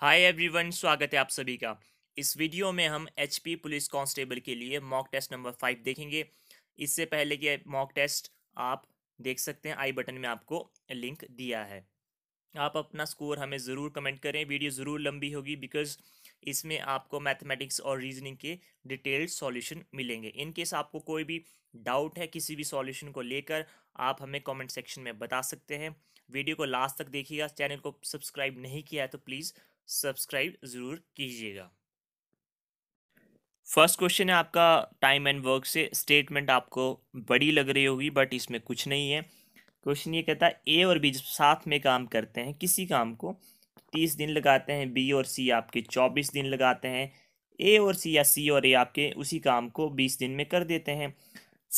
hi everyone स्वागत है आप सभी का इस वीडियो में हम एचपी पुलिस कांस्टेबल के लिए मॉक टेस्ट नंबर फाइव देखेंगे इससे पहले कि मॉक टेस्ट आप देख सकते हैं आई बटन में आपको लिंक दिया है आप अपना स्कोर हमें ज़रूर कमेंट करें वीडियो ज़रूर लंबी होगी बिकॉज इसमें आपको मैथमेटिक्स और रीजनिंग के डिटेल्ड सॉल्यूशन मिलेंगे इन केस आपको कोई भी डाउट है किसी भी सॉल्यूशन को लेकर आप हमें कमेंट सेक्शन में बता सकते हैं वीडियो को लास्ट तक देखिएगा चैनल को सब्सक्राइब नहीं किया है तो प्लीज़ सब्सक्राइब ज़रूर कीजिएगा फर्स्ट क्वेश्चन है आपका टाइम एंड वर्क से स्टेटमेंट आपको बड़ी लग रही होगी बट इसमें कुछ नहीं है क्वेश्चन ये कहता है ए और बी साथ में काम करते हैं किसी काम को तीस दिन लगाते हैं बी और सी आपके चौबीस दिन लगाते हैं ए और सी या सी और ए आपके उसी काम को बीस दिन में कर देते हैं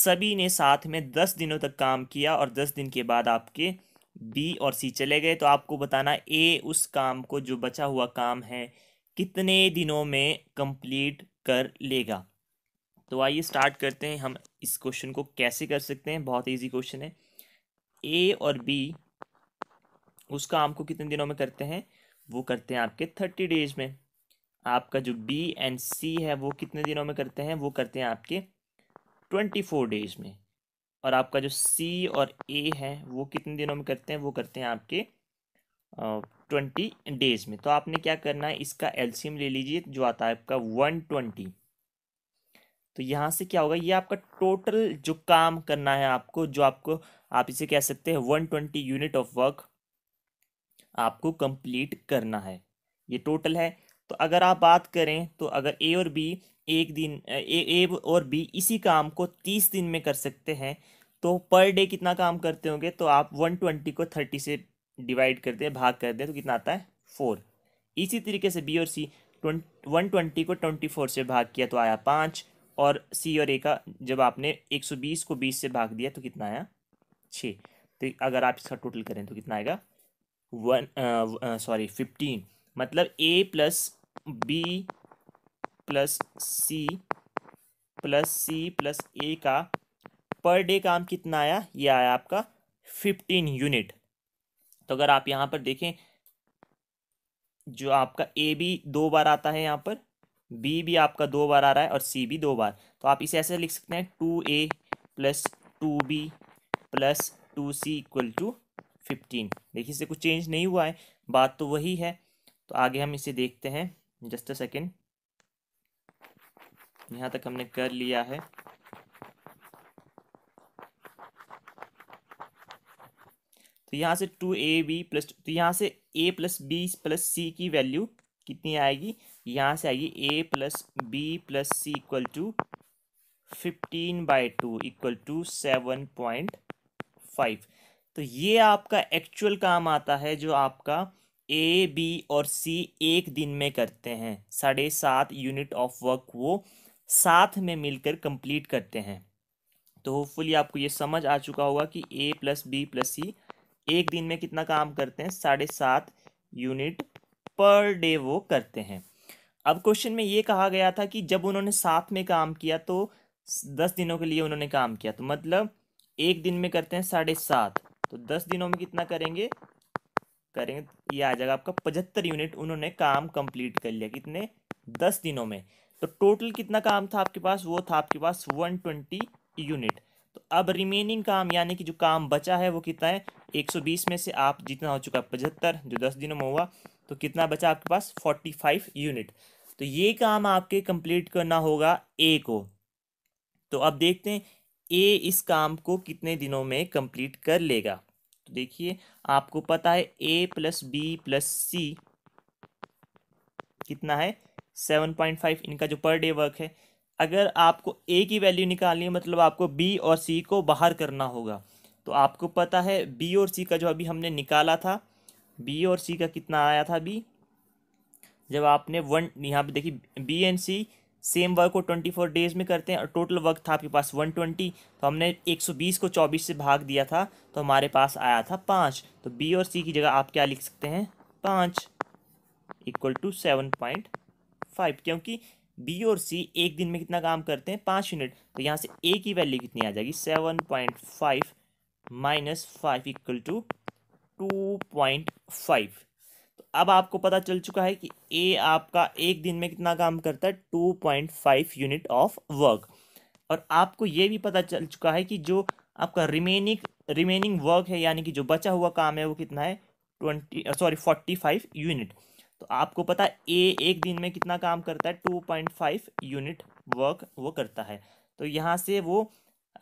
सभी ने साथ में दस दिनों तक काम किया और दस दिन के बाद आपके बी और सी चले गए तो आपको बताना ए उस काम को जो बचा हुआ काम है कितने दिनों में कंप्लीट कर लेगा तो आइए स्टार्ट करते हैं हम इस क्वेश्चन को कैसे कर सकते हैं बहुत इजी क्वेश्चन है ए और बी उस काम को कितने दिनों में करते हैं वो करते हैं आपके थर्टी डेज में आपका जो बी एंड सी है वो कितने दिनों में करते हैं वो करते हैं आपके ट्वेंटी फोर डेज में और आपका जो सी और ए है वो कितने दिनों में करते हैं वो करते हैं आपके ट्वेंटी डेज में तो आपने क्या करना है इसका एलसीएम ले लीजिए जो आता है आपका वन ट्वेंटी तो यहाँ से क्या होगा ये आपका टोटल जो काम करना है आपको जो आपको आप इसे कह सकते हैं one twenty unit of work आपको कंप्लीट करना है ये टोटल है तो अगर आप बात करें तो अगर ए और बी एक दिन ए ए और बी इसी काम को तीस दिन में कर सकते हैं तो पर डे कितना काम करते होंगे तो आप वन ट्वेंटी को थर्टी से डिवाइड कर दें भाग कर दें तो कितना आता है फोर इसी तरीके से बी और सी वन ट्वेंटी को ट्वेंटी फोर से भाग किया तो आया पाँच और सी और ए का जब आपने एक सौ बीस को बीस से भाग दिया तो कितना आया छः तो अगर आप इसका टोटल करें तो कितना आएगा वन सॉरी फिफ्टीन मतलब A plus B plus C plus C plus A का पर डे काम कितना आया ये आया आपका फिफ्टीन यूनिट तो अगर आप यहाँ पर देखें जो आपका ए भी दो बार आता है यहाँ पर बी भी आपका दो बार आ रहा है और सी भी दो बार तो आप इसे ऐसे लिख सकते हैं two A plus two B plus two C equal to fifteen देखिए इससे कुछ चेंज नहीं हुआ है बात तो वही है तो आगे हम इसे देखते हैं जस्ट अ सेकेंड यहाँ तक हमने कर लिया है तो यहाँ से टू ए बी प्लस तो यहाँ से A plus B plus C की वैल्यू कितनी आएगी यहाँ से आएगी A plus B plus C equal to fifteen by two equal to seven point five तो ये आपका एक्चुअल काम आता है जो आपका ए बी और सी एक दिन में करते हैं साढ़े सात यूनिट ऑफ वर्क वो साथ में मिलकर कंप्लीट करते हैं तो होपफुली आपको ये समझ आ चुका होगा कि A plus B plus C एक दिन में कितना काम करते हैं साढ़े सात यूनिट पर डे वो करते हैं अब क्वेश्चन में ये कहा गया था कि जब उन्होंने साथ में काम किया तो दस दिनों के लिए उन्होंने काम किया तो मतलब एक दिन में करते हैं साढ़े सात तो दस दिनों में कितना करेंगे करेंगे तो ये आ जाएगा आपका पचहत्तर यूनिट उन्होंने काम कंप्लीट कर लिया कितने दस दिनों में तो टोटल कितना काम था आपके पास वो था आपके पास वन ट्वेंटी यूनिट तो अब रिमेनिंग काम यानी कि जो काम बचा है वो कितना है एक सौ बीस में से आप जितना हो चुका है पचहत्तर जो दस दिनों में हुआ तो कितना बचा आपके पास फोर्टी फाइव यूनिट तो ये काम आपके कंप्लीट करना होगा ए को तो अब देखते हैं ए इस काम को कितने दिनों में कंप्लीट कर लेगा तो देखिए आपको पता है A plus B plus C कितना है सेवन पॉइंट फाइव इनका जो पर डे वर्क है अगर आपको ए की वैल्यू निकालनी है मतलब आपको बी और सी को बाहर करना होगा तो आपको पता है बी और सी का जो अभी हमने निकाला था बी और सी का कितना आया था अभी जब आपने वन यहाँ पे देखिए B and C same work को ट्वेंटी फोर डेज में करते हैं और टोटल वर्क था आपके पास वन ट्वेंटी तो हमने एक सौ बीस को चौबीस से भाग दिया था तो हमारे पास आया था पाँच तो बी और सी की जगह आप क्या लिख सकते हैं पाँच equal to seven point five क्योंकि बी और सी एक दिन में कितना काम करते हैं पाँच यूनिट तो यहाँ से ए की वैल्यू कितनी आ जाएगी seven point five minus five equal to two point five अब आपको पता चल चुका है कि ए आपका एक दिन में कितना काम करता है two point five unit of work और आपको ये भी पता चल चुका है कि जो आपका रिमेनिंग रिमेनिंग वर्क है यानी कि जो बचा हुआ काम है वो कितना है twenty sorry forty five unit तो आपको पता ए एक दिन में कितना काम करता है two point five unit work वो करता है तो यहाँ से वो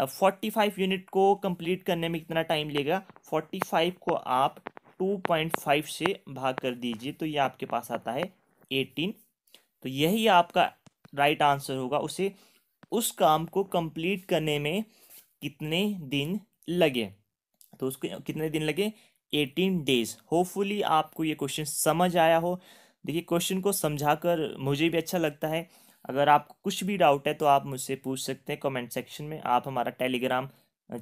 फोर्टी फाइव यूनिट को कंप्लीट करने में कितना टाइम लेगा फोर्टी फाइव को आप टू पॉइंट फाइव से भाग कर दीजिए तो ये आपके पास आता है एटीन तो यही आपका राइट आंसर होगा उसे उस काम को कंप्लीट करने में कितने दिन लगे तो उसके कितने दिन लगे एटीन डेज होपफुली आपको ये क्वेश्चन समझ आया हो देखिए क्वेश्चन को समझाकर मुझे भी अच्छा लगता है अगर आपको कुछ भी डाउट है तो आप मुझसे पूछ सकते हैं कमेंट सेक्शन में आप हमारा टेलीग्राम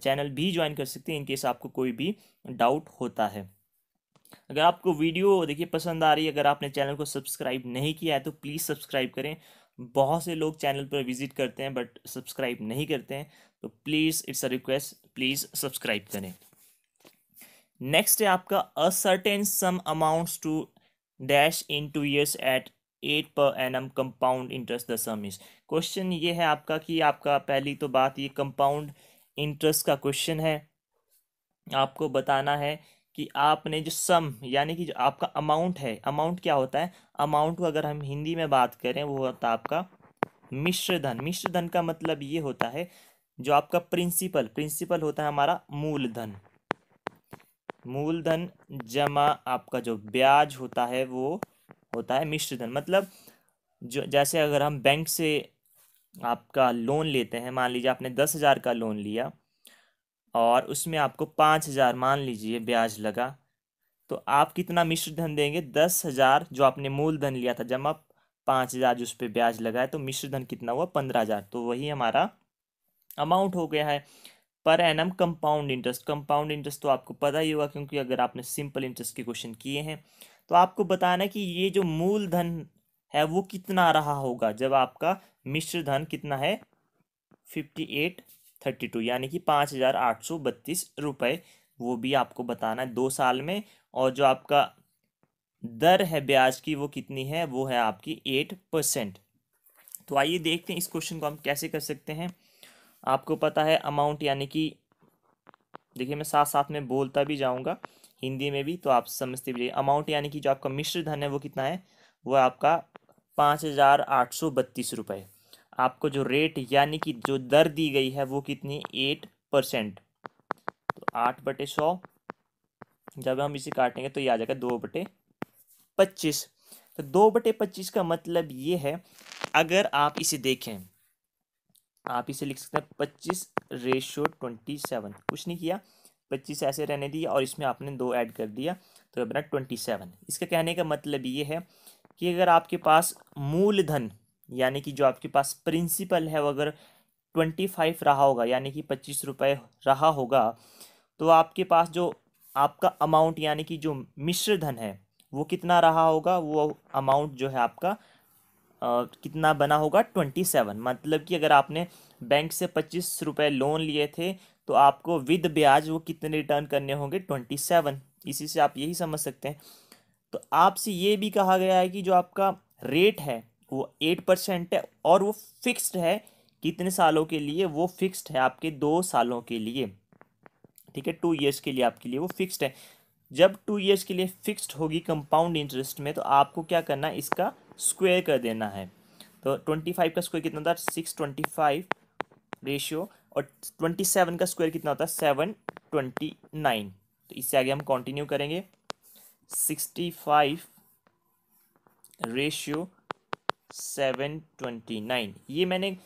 चैनल भी ज्वाइन कर सकते हैं इनकेस आपको कोई भी डाउट होता है अगर आपको वीडियो देखिए पसंद आ रही है अगर आपने चैनल को सब्सक्राइब नहीं किया है तो प्लीज़ सब्सक्राइब करें बहुत से लोग चैनल पर विजिट करते हैं बट सब्सक्राइब नहीं करते हैं तो please it's a request please subscribe करें नेक्स्ट है आपका a certain sum amounts to dash in two years at eight per N annum compound interest the sum is question ये है आपका कि आपका पहली तो बात ये कंपाउंड इंटरेस्ट का क्वेश्चन है आपको बताना है कि आपने जो सम यानी कि जो आपका अमाउंट है अमाउंट क्या होता है अमाउंट को अगर हम हिंदी में बात करें वो होता है आपका मिश्र धन मिश्र धन का मतलब ये होता है जो आपका प्रिंसिपल प्रिंसिपल होता है हमारा मूलधन मूलधन जमा आपका जो ब्याज होता है वो होता है मिश्र धन मतलब जो जैसे अगर हम बैंक से आपका लोन लेते हैं मान लीजिए आपने दस हज़ार का लोन लिया और उसमें आपको पाँच हज़ार मान लीजिए ब्याज लगा तो आप कितना मिश्र धन देंगे दस हज़ार जो आपने मूलधन लिया था जमा पाँच हज़ार जो उस पर ब्याज लगा है तो मिश्र धन कितना हुआ पंद्रह हज़ार तो वही हमारा अमाउंट हो गया है per N annum compound interest compound interest तो आपको पता ही होगा क्योंकि अगर आपने सिंपल इंटरेस्ट के क्वेश्चन किए हैं तो आपको बताना कि ये जो मूलधन है वो कितना रहा होगा जब आपका मिश्र धन कितना है फिफ्टी एट थर्टी टू यानी कि पाँच हज़ार आठ सौ बत्तीस रुपये वो भी आपको बताना है दो साल में और जो आपका दर है ब्याज की वो कितनी है वो है आपकी एट परसेंट तो आइए देखते हैं इस क्वेश्चन को हम कैसे कर सकते हैं आपको पता है अमाउंट यानी कि देखिए मैं साथ साथ में बोलता भी जाऊँगा हिंदी में भी तो आप समझते भी अमाउंट यानी कि जो आपका मिश्र धन है वो कितना है वो आपका पाँच हज़ार आठ सौ बत्तीस रुपये आपको जो रेट यानी कि जो दर दी गई है वो कितनी एट परसेंट तो आठ बटे सौ जब हम इसे काटेंगे तो ये आ जाएगा दो बटे पच्चीस तो दो बटे पच्चीस का मतलब ये है अगर आप इसे देखें आप इसे लिख सकते हैं पच्चीस रेशो ट्वेंटी सेवन कुछ नहीं किया पच्चीस ऐसे रहने दिया और इसमें आपने दो ऐड कर दिया तो अपना ट्वेंटी सेवन इसका कहने का मतलब ये है कि अगर आपके पास मूलधन यानी कि जो आपके पास प्रिंसिपल है वो अगर ट्वेंटी फाइव रहा होगा यानी कि पच्चीस रुपये रहा होगा तो आपके पास जो आपका अमाउंट यानी कि जो मिश्र धन है वो कितना रहा होगा वो अमाउंट जो है आपका आ, कितना बना होगा ट्वेंटी सेवन मतलब कि अगर आपने बैंक से पच्चीस रुपये लोन लिए थे तो आपको विद ब्याज वो कितने रिटर्न करने होंगे ट्वेंटी सेवन इसी से आप यही समझ सकते हैं तो आपसे ये भी कहा गया है कि जो आपका रेट है वो एट परसेंट है और वो फिक्स्ड है कितने सालों के लिए वो फिक्स्ड है आपके दो सालों के लिए ठीक है टू ईयर्स के लिए आपके लिए वो फिक्स्ड है जब टू ईयर्स के लिए फिक्स्ड होगी कंपाउंड इंटरेस्ट में तो आपको क्या करना है इसका स्क्वेयर कर देना है तो ट्वेंटी फाइव का स्क्वायर कितना था सिक्स ट्वेंटी फाइव रेशियो और ट्वेंटी सेवन का स्क्वायर कितना होता है सेवन ट्वेंटी नाइन तो इससे आगे हम कंटिन्यू करेंगे sixty five ratio seven twenty nine ये मैंने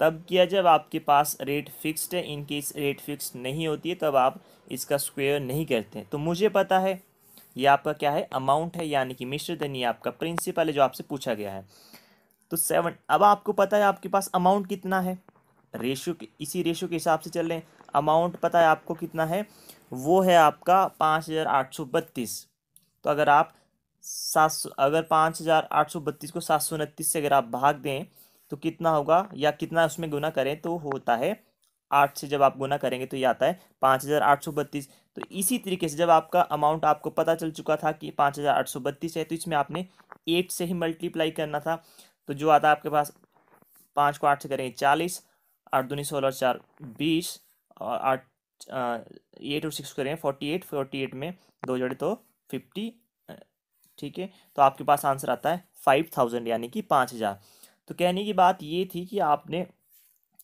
तब किया जब आपके पास रेट फिक्स्ड है इनकेस रेट फिक्स नहीं होती है तब आप इसका स्क्वेयर नहीं करते हैं तो मुझे पता है ये आपका क्या है अमाउंट है यानी कि मिश्र धन ये आपका प्रिंसिपल है जो आपसे पूछा गया है तो सेवन अब आपको पता है आपके पास अमाउंट कितना है रेशो इसी रेशो के हिसाब से चल रहे हैं अमाउंट पता है आपको कितना है वो है आपका पाँच हज़ार आठ सौ बत्तीस तो अगर आप सात सौ अगर पाँच हज़ार आठ सौ बत्तीस को सात सौ उनतीस से अगर आप भाग दें तो कितना होगा या कितना उसमें गुना करें तो होता है आठ से जब आप गुना करेंगे तो ये आता है पाँच हज़ार आठ सौ बत्तीस तो इसी तरीके से जब आपका अमाउंट आपको पता चल चुका था कि पाँच हज़ार आठ सौ बत्तीस है तो इसमें आपने एट से ही मल्टीप्लाई करना था तो जो आता है आपके पास पाँच को आठ से करेंगे चालीस आठ दूनी सोलह और चार बीस और आठ एट और सिक्स करेंगे फोर्टी एट फोर्टी एट में दो जोड़े तो फिफ्टी ठीक है तो आपके पास आंसर आता है फाइव थाउजेंड यानी कि पाँच हज़ार तो कहने की बात ये थी कि आपने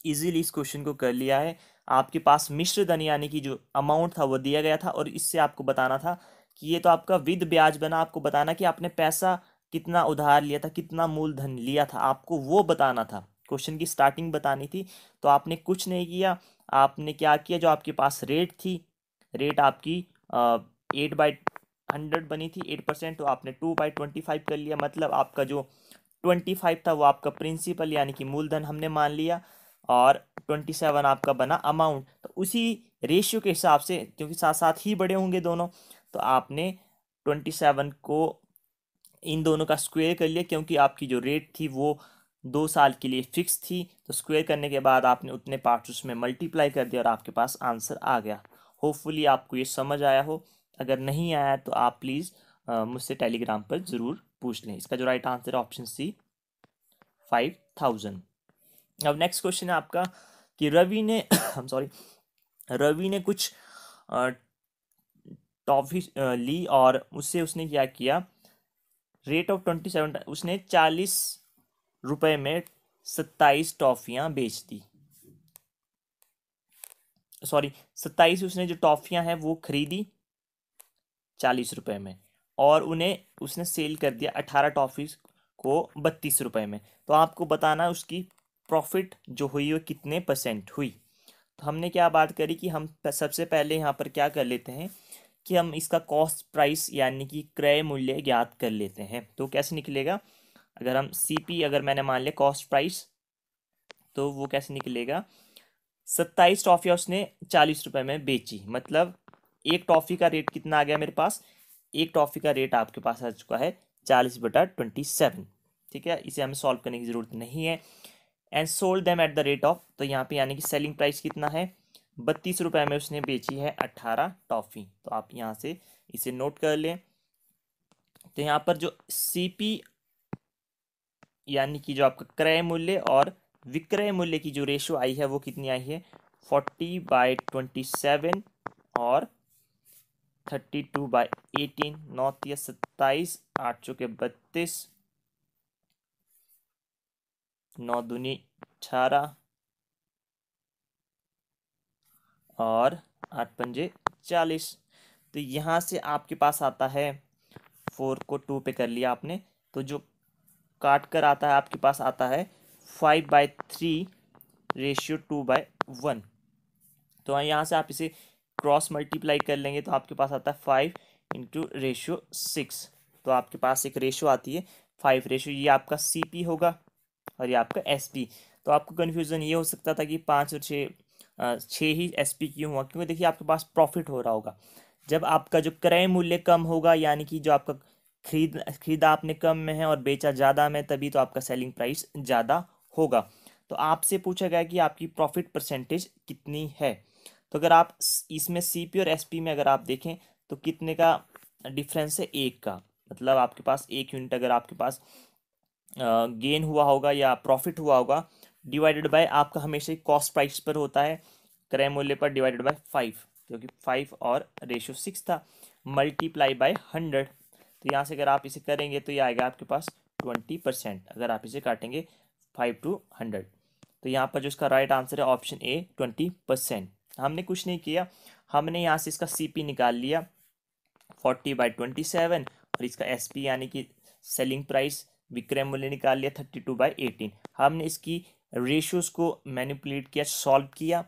इजीली इस क्वेश्चन को कर लिया है आपके पास मिश्र धन यानी कि जो अमाउंट था वो दिया गया था और इससे आपको बताना था कि ये तो आपका विद ब्याज बना आपको बताना कि आपने पैसा कितना उधार लिया था कितना मूलधन लिया था आपको वो बताना था क्वेश्चन की स्टार्टिंग बतानी थी तो आपने कुछ नहीं किया आपने क्या किया जो आपके पास रेट थी रेट आपकी एट बाई हंड्रेड बनी थी एट परसेंट तो आपने टू बाई ट्वेंटी फाइव कर लिया मतलब आपका जो ट्वेंटी फाइव था वो आपका प्रिंसिपल यानी कि मूलधन हमने मान लिया और ट्वेंटी सेवन आपका बना अमाउंट तो उसी रेशियो के हिसाब से क्योंकि साथ साथ ही बड़े होंगे दोनों तो आपने ट्वेंटी सेवन को इन दोनों का स्क्वेयर कर लिया क्योंकि आपकी जो रेट थी वो दो साल के लिए फिक्स थी तो स्क्वेयर करने के बाद आपने उतने पार्ट्स उसमें मल्टीप्लाई कर दिया और आपके पास आंसर आ गया होपफुली आपको ये समझ आया हो अगर नहीं आया तो आप प्लीज़ मुझसे टेलीग्राम पर ज़रूर पूछ लें इसका जो राइट आंसर है ऑप्शन सी फाइव थाउजेंड अब नेक्स्ट क्वेश्चन है आपका कि रवि ने हम सॉरी रवि ने कुछ टॉफी ली और उससे उसने क्या किया रेट ऑफ ट्वेंटी सेवन उसने चालीस रुपए में सत्ताईस टॉफियां बेच दी सॉरी सत्ताईस उसने जो टॉफियां हैं वो खरीदी चालीस रुपये में और उन्हें उसने सेल कर दिया अठारह टॉफ़ीज़ को बत्तीस रुपये में तो आपको बताना उसकी प्रॉफिट जो हुई वो कितने परसेंट हुई तो हमने क्या बात करी कि हम सबसे पहले यहाँ पर क्या कर लेते हैं कि हम इसका कॉस्ट प्राइस यानी कि क्रय मूल्य ज्ञात कर लेते हैं तो कैसे निकलेगा अगर हम सी अगर मैंने मान लिया कॉस्ट प्राइस तो वो कैसे निकलेगा सत्ताईस टॉफ़ियाँ उसने चालीस रुपये में बेची मतलब एक टॉफ़ी का रेट कितना आ गया मेरे पास एक टॉफ़ी का रेट आपके पास आ चुका है चालीस बटा ट्वेंटी सेवन ठीक है इसे हमें सॉल्व करने की ज़रूरत नहीं है and sold them at the rate of तो यहाँ पे यानी कि सेलिंग प्राइस कितना है बत्तीस रुपये में उसने बेची है अट्ठारह टॉफ़ी तो आप यहाँ से इसे नोट कर लें तो यहाँ पर जो सी पी यानी कि जो आपका क्रय मूल्य और विक्रय मूल्य की जो रेशो आई है वो कितनी आई है फोर्टी बाई ट्वेंटी सेवन और थर्टी टू बाई एटीन नौ तीस सत्ताईस आठ चौके बत्तीस नौ दूनी अठारह और आठ पंजे चालीस तो यहाँ से आपके पास आता है फोर को टू पे कर लिया आपने तो जो काट कर आता है आपके पास आता है five by three ratio two by one तो यहाँ से आप इसे क्रॉस मल्टीप्लाई कर लेंगे तो आपके पास आता है फाइव इंटू रेशियो सिक्स तो आपके पास एक रेशो आती है फाइव रेशो ये आपका सी पी होगा और ये आपका एस पी तो आपको कन्फ्यूज़न ये हो सकता था कि पाँच और छः छः ही एस पी क्यों हुआ क्योंकि देखिए आपके पास प्रॉफिट हो रहा होगा जब आपका जो क्रय मूल्य कम होगा यानी कि जो आपका खरीद खरीदा आपने कम में है और बेचा ज़्यादा में तभी तो आपका सेलिंग प्राइस ज़्यादा होगा तो आपसे पूछा गया कि आपकी प्रॉफिट परसेंटेज कितनी है तो अगर आप इसमें सी और एस में अगर आप देखें तो कितने का डिफरेंस है एक का मतलब आपके पास एक यूनिट अगर आपके पास गेन हुआ होगा या प्रॉफिट हुआ होगा डिवाइडेड बाय आपका हमेशा ही कॉस्ट प्राइस पर होता है क्रय मूल्य पर डिवाइडेड बाय फाइव क्योंकि फाइव और रेशियो सिक्स था मल्टीप्लाई बाय हंड्रेड तो यहाँ से अगर आप इसे करेंगे तो ये आएगा आपके पास ट्वेंटी परसेंट अगर आप इसे काटेंगे फाइव टू हंड्रेड तो यहाँ पर जो इसका राइट आंसर है ऑप्शन ए ट्वेंटी परसेंट हमने कुछ नहीं किया हमने यहाँ से इसका सीपी निकाल लिया फोर्टी बाई ट्वेंटी सेवन और इसका एसपी यानी कि सेलिंग प्राइस विक्रय मूल्य निकाल लिया थर्टी टू बाई एटीन हमने इसकी रेशियोज को मैनिपुलेट किया सॉल्व किया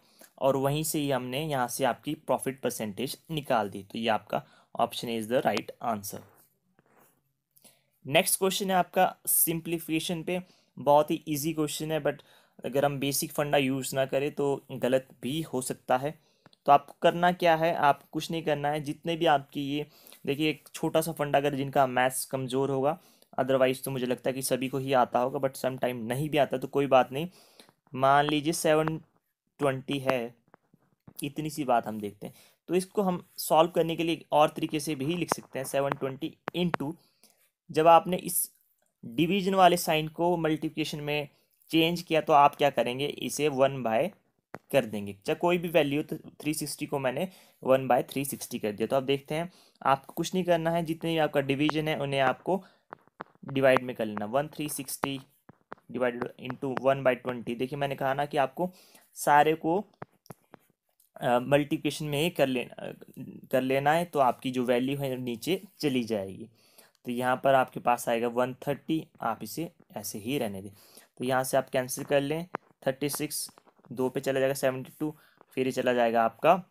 और वहीं से ही हमने यहाँ से आपकी प्रॉफिट परसेंटेज निकाल दी तो ये आपका option is the right answer next question है आपका सिंप्लीफिकेशन पे बहुत ही इजी क्वेश्चन है बट अगर हम बेसिक फंडा यूज़ ना करें तो गलत भी हो सकता है तो आपको करना क्या है आप कुछ नहीं करना है जितने भी आपकी ये देखिए एक छोटा सा फंडा अगर जिनका मैथ्स कमज़ोर होगा अदरवाइज़ तो मुझे लगता है कि सभी को ही आता होगा बट सम टाइम नहीं भी आता तो कोई बात नहीं मान लीजिए सेवन ट्वेंटी है इतनी सी बात हम देखते हैं तो इसको हम सॉल्व करने के लिए और तरीके से भी लिख सकते हैं सेवन ट्वेंटी इन टू जब आपने इस डिवीजन वाले साइन को मल्टीप्लिकेशन में चेंज किया तो आप क्या करेंगे इसे वन बाय कर देंगे चाहे कोई भी वैल्यू तो थ्री सिक्सटी को मैंने वन बाय थ्री सिक्सटी कर दिया तो आप देखते हैं आपको कुछ नहीं करना है जितने भी आपका डिवीजन है उन्हें आपको डिवाइड में कर लेना one three sixty divided into one by twenty देखिए मैंने कहा ना कि आपको सारे को मल्टीप्लिकेशन में ही कर लेना कर लेना है तो आपकी जो वैल्यू है नीचे चली जाएगी तो यहाँ पर आपके पास आएगा वन थर्टी आप इसे ऐसे ही रहने दें तो यहाँ से आप कैंसिल कर लें थर्टी सिक्स दो पे चला जाएगा सेवेंटी टू फिर ये चला जाएगा आपका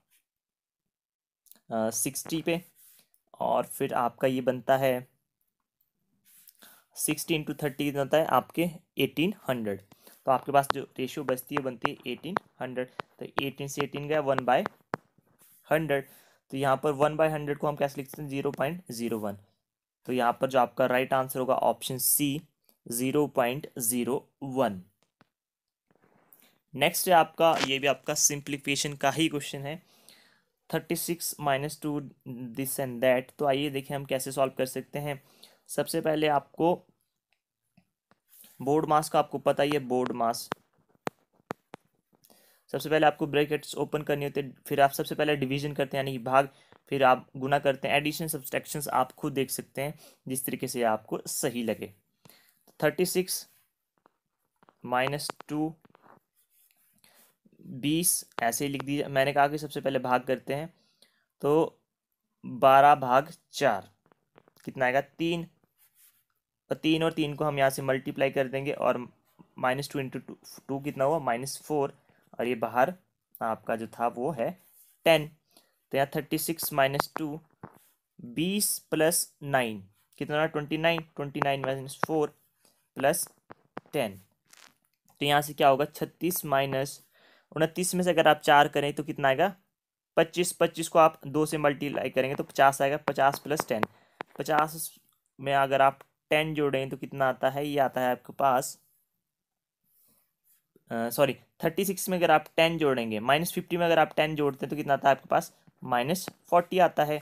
सिक्सटी पे और फिर आपका ये बनता है सिक्सटी इंटू थर्टी कितना होता है आपके एटीन हंड्रेड तो आपके पास जो रेशियो बचती है बनती है एटीन हंड्रेड तो एटीन से एटीन गया वन बाय हंड्रेड तो यहाँ पर वन बाय हंड्रेड को हम कैसे लिखते हैं जीरो पॉइंट जीरो वन तो यहाँ पर जो आपका राइट आंसर होगा option C zero zero point one next है आपका ये भी आपका सिंप्लीफिकेशन का ही क्वेश्चन है thirty six minus two this and that तो आइए देखें हम कैसे सॉल्व कर सकते हैं सबसे पहले आपको बोर्ड मास का आपको पता ही है बोर्ड मास सबसे पहले आपको ब्रैकेट्स ओपन करनी होती है फिर आप सबसे पहले डिवीजन करते हैं यानी भाग फिर आप गुना करते हैं एडिशन सब्सट्रैक्शन आप खुद देख सकते हैं जिस तरीके से आपको सही लगे थर्टी सिक्स माइनस टू बीस ऐसे ही लिख दीजिए मैंने कहा कि सबसे पहले भाग करते हैं तो बारह भाग चार कितना आएगा तीन तो तीन और तीन को हम यहाँ से मल्टीप्लाई कर देंगे और minus two into two two कितना हुआ माइनस फोर और ये बाहर आपका जो था वो है टेन तो यहाँ थर्टी सिक्स माइनस टू बीस प्लस नाइन कितना twenty nine twenty nine minus four plus ten तो यहाँ से क्या होगा छत्तीस माइनस उनतीस में से अगर आप चार करें तो कितना आएगा पच्चीस पच्चीस को आप दो से मल्टीप्लाई करेंगे तो पचास आएगा पचास प्लस टेन पचास में अगर आप टेन जोड़ें तो कितना आता है ये आता है आपके पास सॉरी थर्टी सिक्स में अगर आप टेन जोड़ेंगे माइनस फिफ्टी में अगर आप टेन जोड़ते हैं तो कितना आता है आपके पास माइनस फोर्टी आता है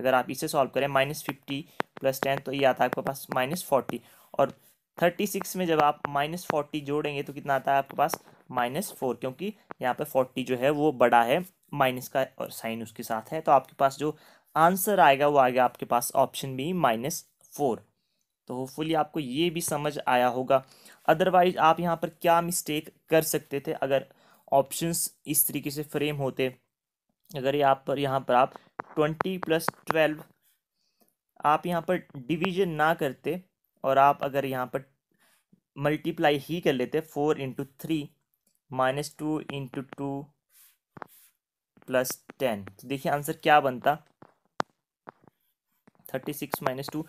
अगर आप इसे सॉल्व करें माइनस फिफ्टी प्लस टेन तो ये आता है आपके पास माइनस फोर्टी और थर्टी सिक्स में जब आप माइनस फोर्टी जोड़ेंगे तो कितना आता है आपके पास माइनस फोर क्योंकि यहाँ पे फोर्टी जो है वो बड़ा है माइनस का और साइन उसके साथ है तो आपके पास जो आंसर आएगा वो आएगा आपके पास ऑप्शन बी माइनस फोर तो होपफुली आपको ये भी समझ आया होगा अदरवाइज आप यहाँ पर क्या मिस्टेक कर सकते थे अगर ऑप्शन इस तरीके से फ्रेम होते अगर यहाँ पर यहाँ पर आप ट्वेंटी प्लस ट्वेल्व आप यहाँ पर डिवीजन ना करते और आप अगर यहाँ पर मल्टीप्लाई ही कर लेते four into three minus two into two plus ten तो देखिए आंसर क्या बनता थर्टी सिक्स माइनस टू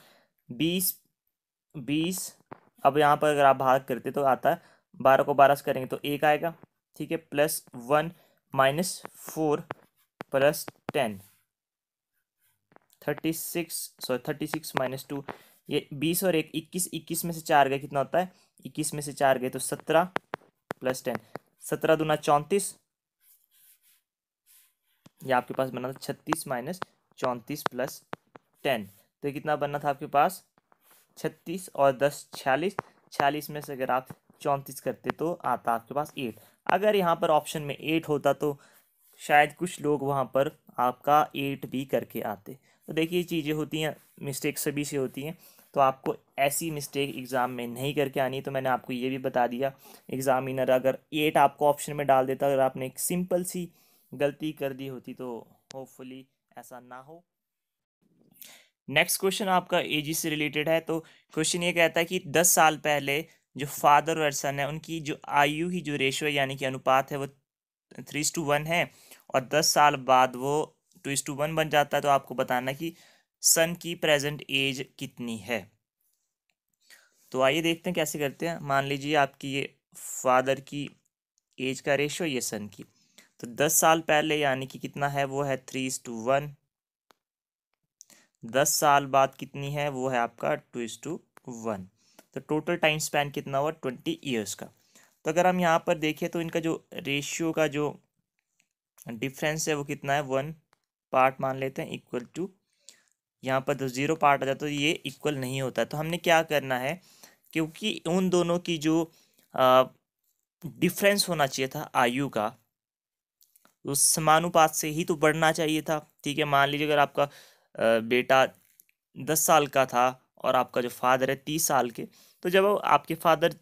बीस बीस अब यहाँ पर अगर आप भाग करते तो आता है बारह को बारह से करेंगे तो एक आएगा ठीक है plus one minus four plus ten thirty six sorry thirty six minus two ये बीस और एक इक्कीस इक्कीस में से चार गए कितना होता है इक्कीस में से चार गए तो सत्रह प्लस टेन सत्रह दूना चौंतीस ये आपके पास बना था छत्तीस माइनस चौंतीस प्लस टेन तो कितना बनना था आपके पास छत्तीस और दस छियालीस छियालीस में से अगर आप चौंतीस करते तो आता आपके पास एट अगर यहाँ पर ऑप्शन में एट होता तो शायद कुछ लोग वहाँ पर आपका एट भी करके आते तो देखिए ये चीज़ें होती हैं मिस्टेक सभी से होती हैं तो आपको ऐसी मिस्टेक एग्ज़ाम में नहीं करके आनी तो मैंने आपको ये भी बता दिया एग्ज़ामिनर अगर एट आपको ऑप्शन में डाल देता अगर आपने एक सिंपल सी गलती कर दी होती तो होपफुली ऐसा ना हो नेक्स्ट क्वेश्चन आपका एजी से रिलेटेड है तो क्वेश्चन ये कहता है कि दस साल पहले जो फादर और सन है उनकी जो आयु ही जो रेशो यानी कि अनुपात है वो थ्री टू वन है और दस साल बाद वो टू इस टू वन बन जाता है तो आपको बताना कि सन की प्रेजेंट एज कितनी है तो आइए देखते हैं कैसे करते हैं मान लीजिए आपकी ये फादर की एज का रेशो ये सन की तो दस साल पहले यानी कि कितना है वो है थ्री इस टू वन दस साल बाद कितनी है वो है आपका टू इस टू वन तो टोटल टाइम स्पैन कितना हुआ ट्वेंटी ईयर्स का तो अगर हम यहाँ पर देखें तो इनका जो रेशियो का जो डिफरेंस है वो कितना है वन पार्ट मान लेते हैं इक्वल टू यहाँ पर जो ज़ीरो पार्ट आ जाता है तो ये इक्वल नहीं होता तो हमने क्या करना है क्योंकि उन दोनों की जो डिफरेंस होना चाहिए था आयु का उस समानुपात से ही तो बढ़ना चाहिए था ठीक है मान लीजिए अगर आपका बेटा दस साल का था और आपका जो फादर है तीस साल के तो जब आपके फादर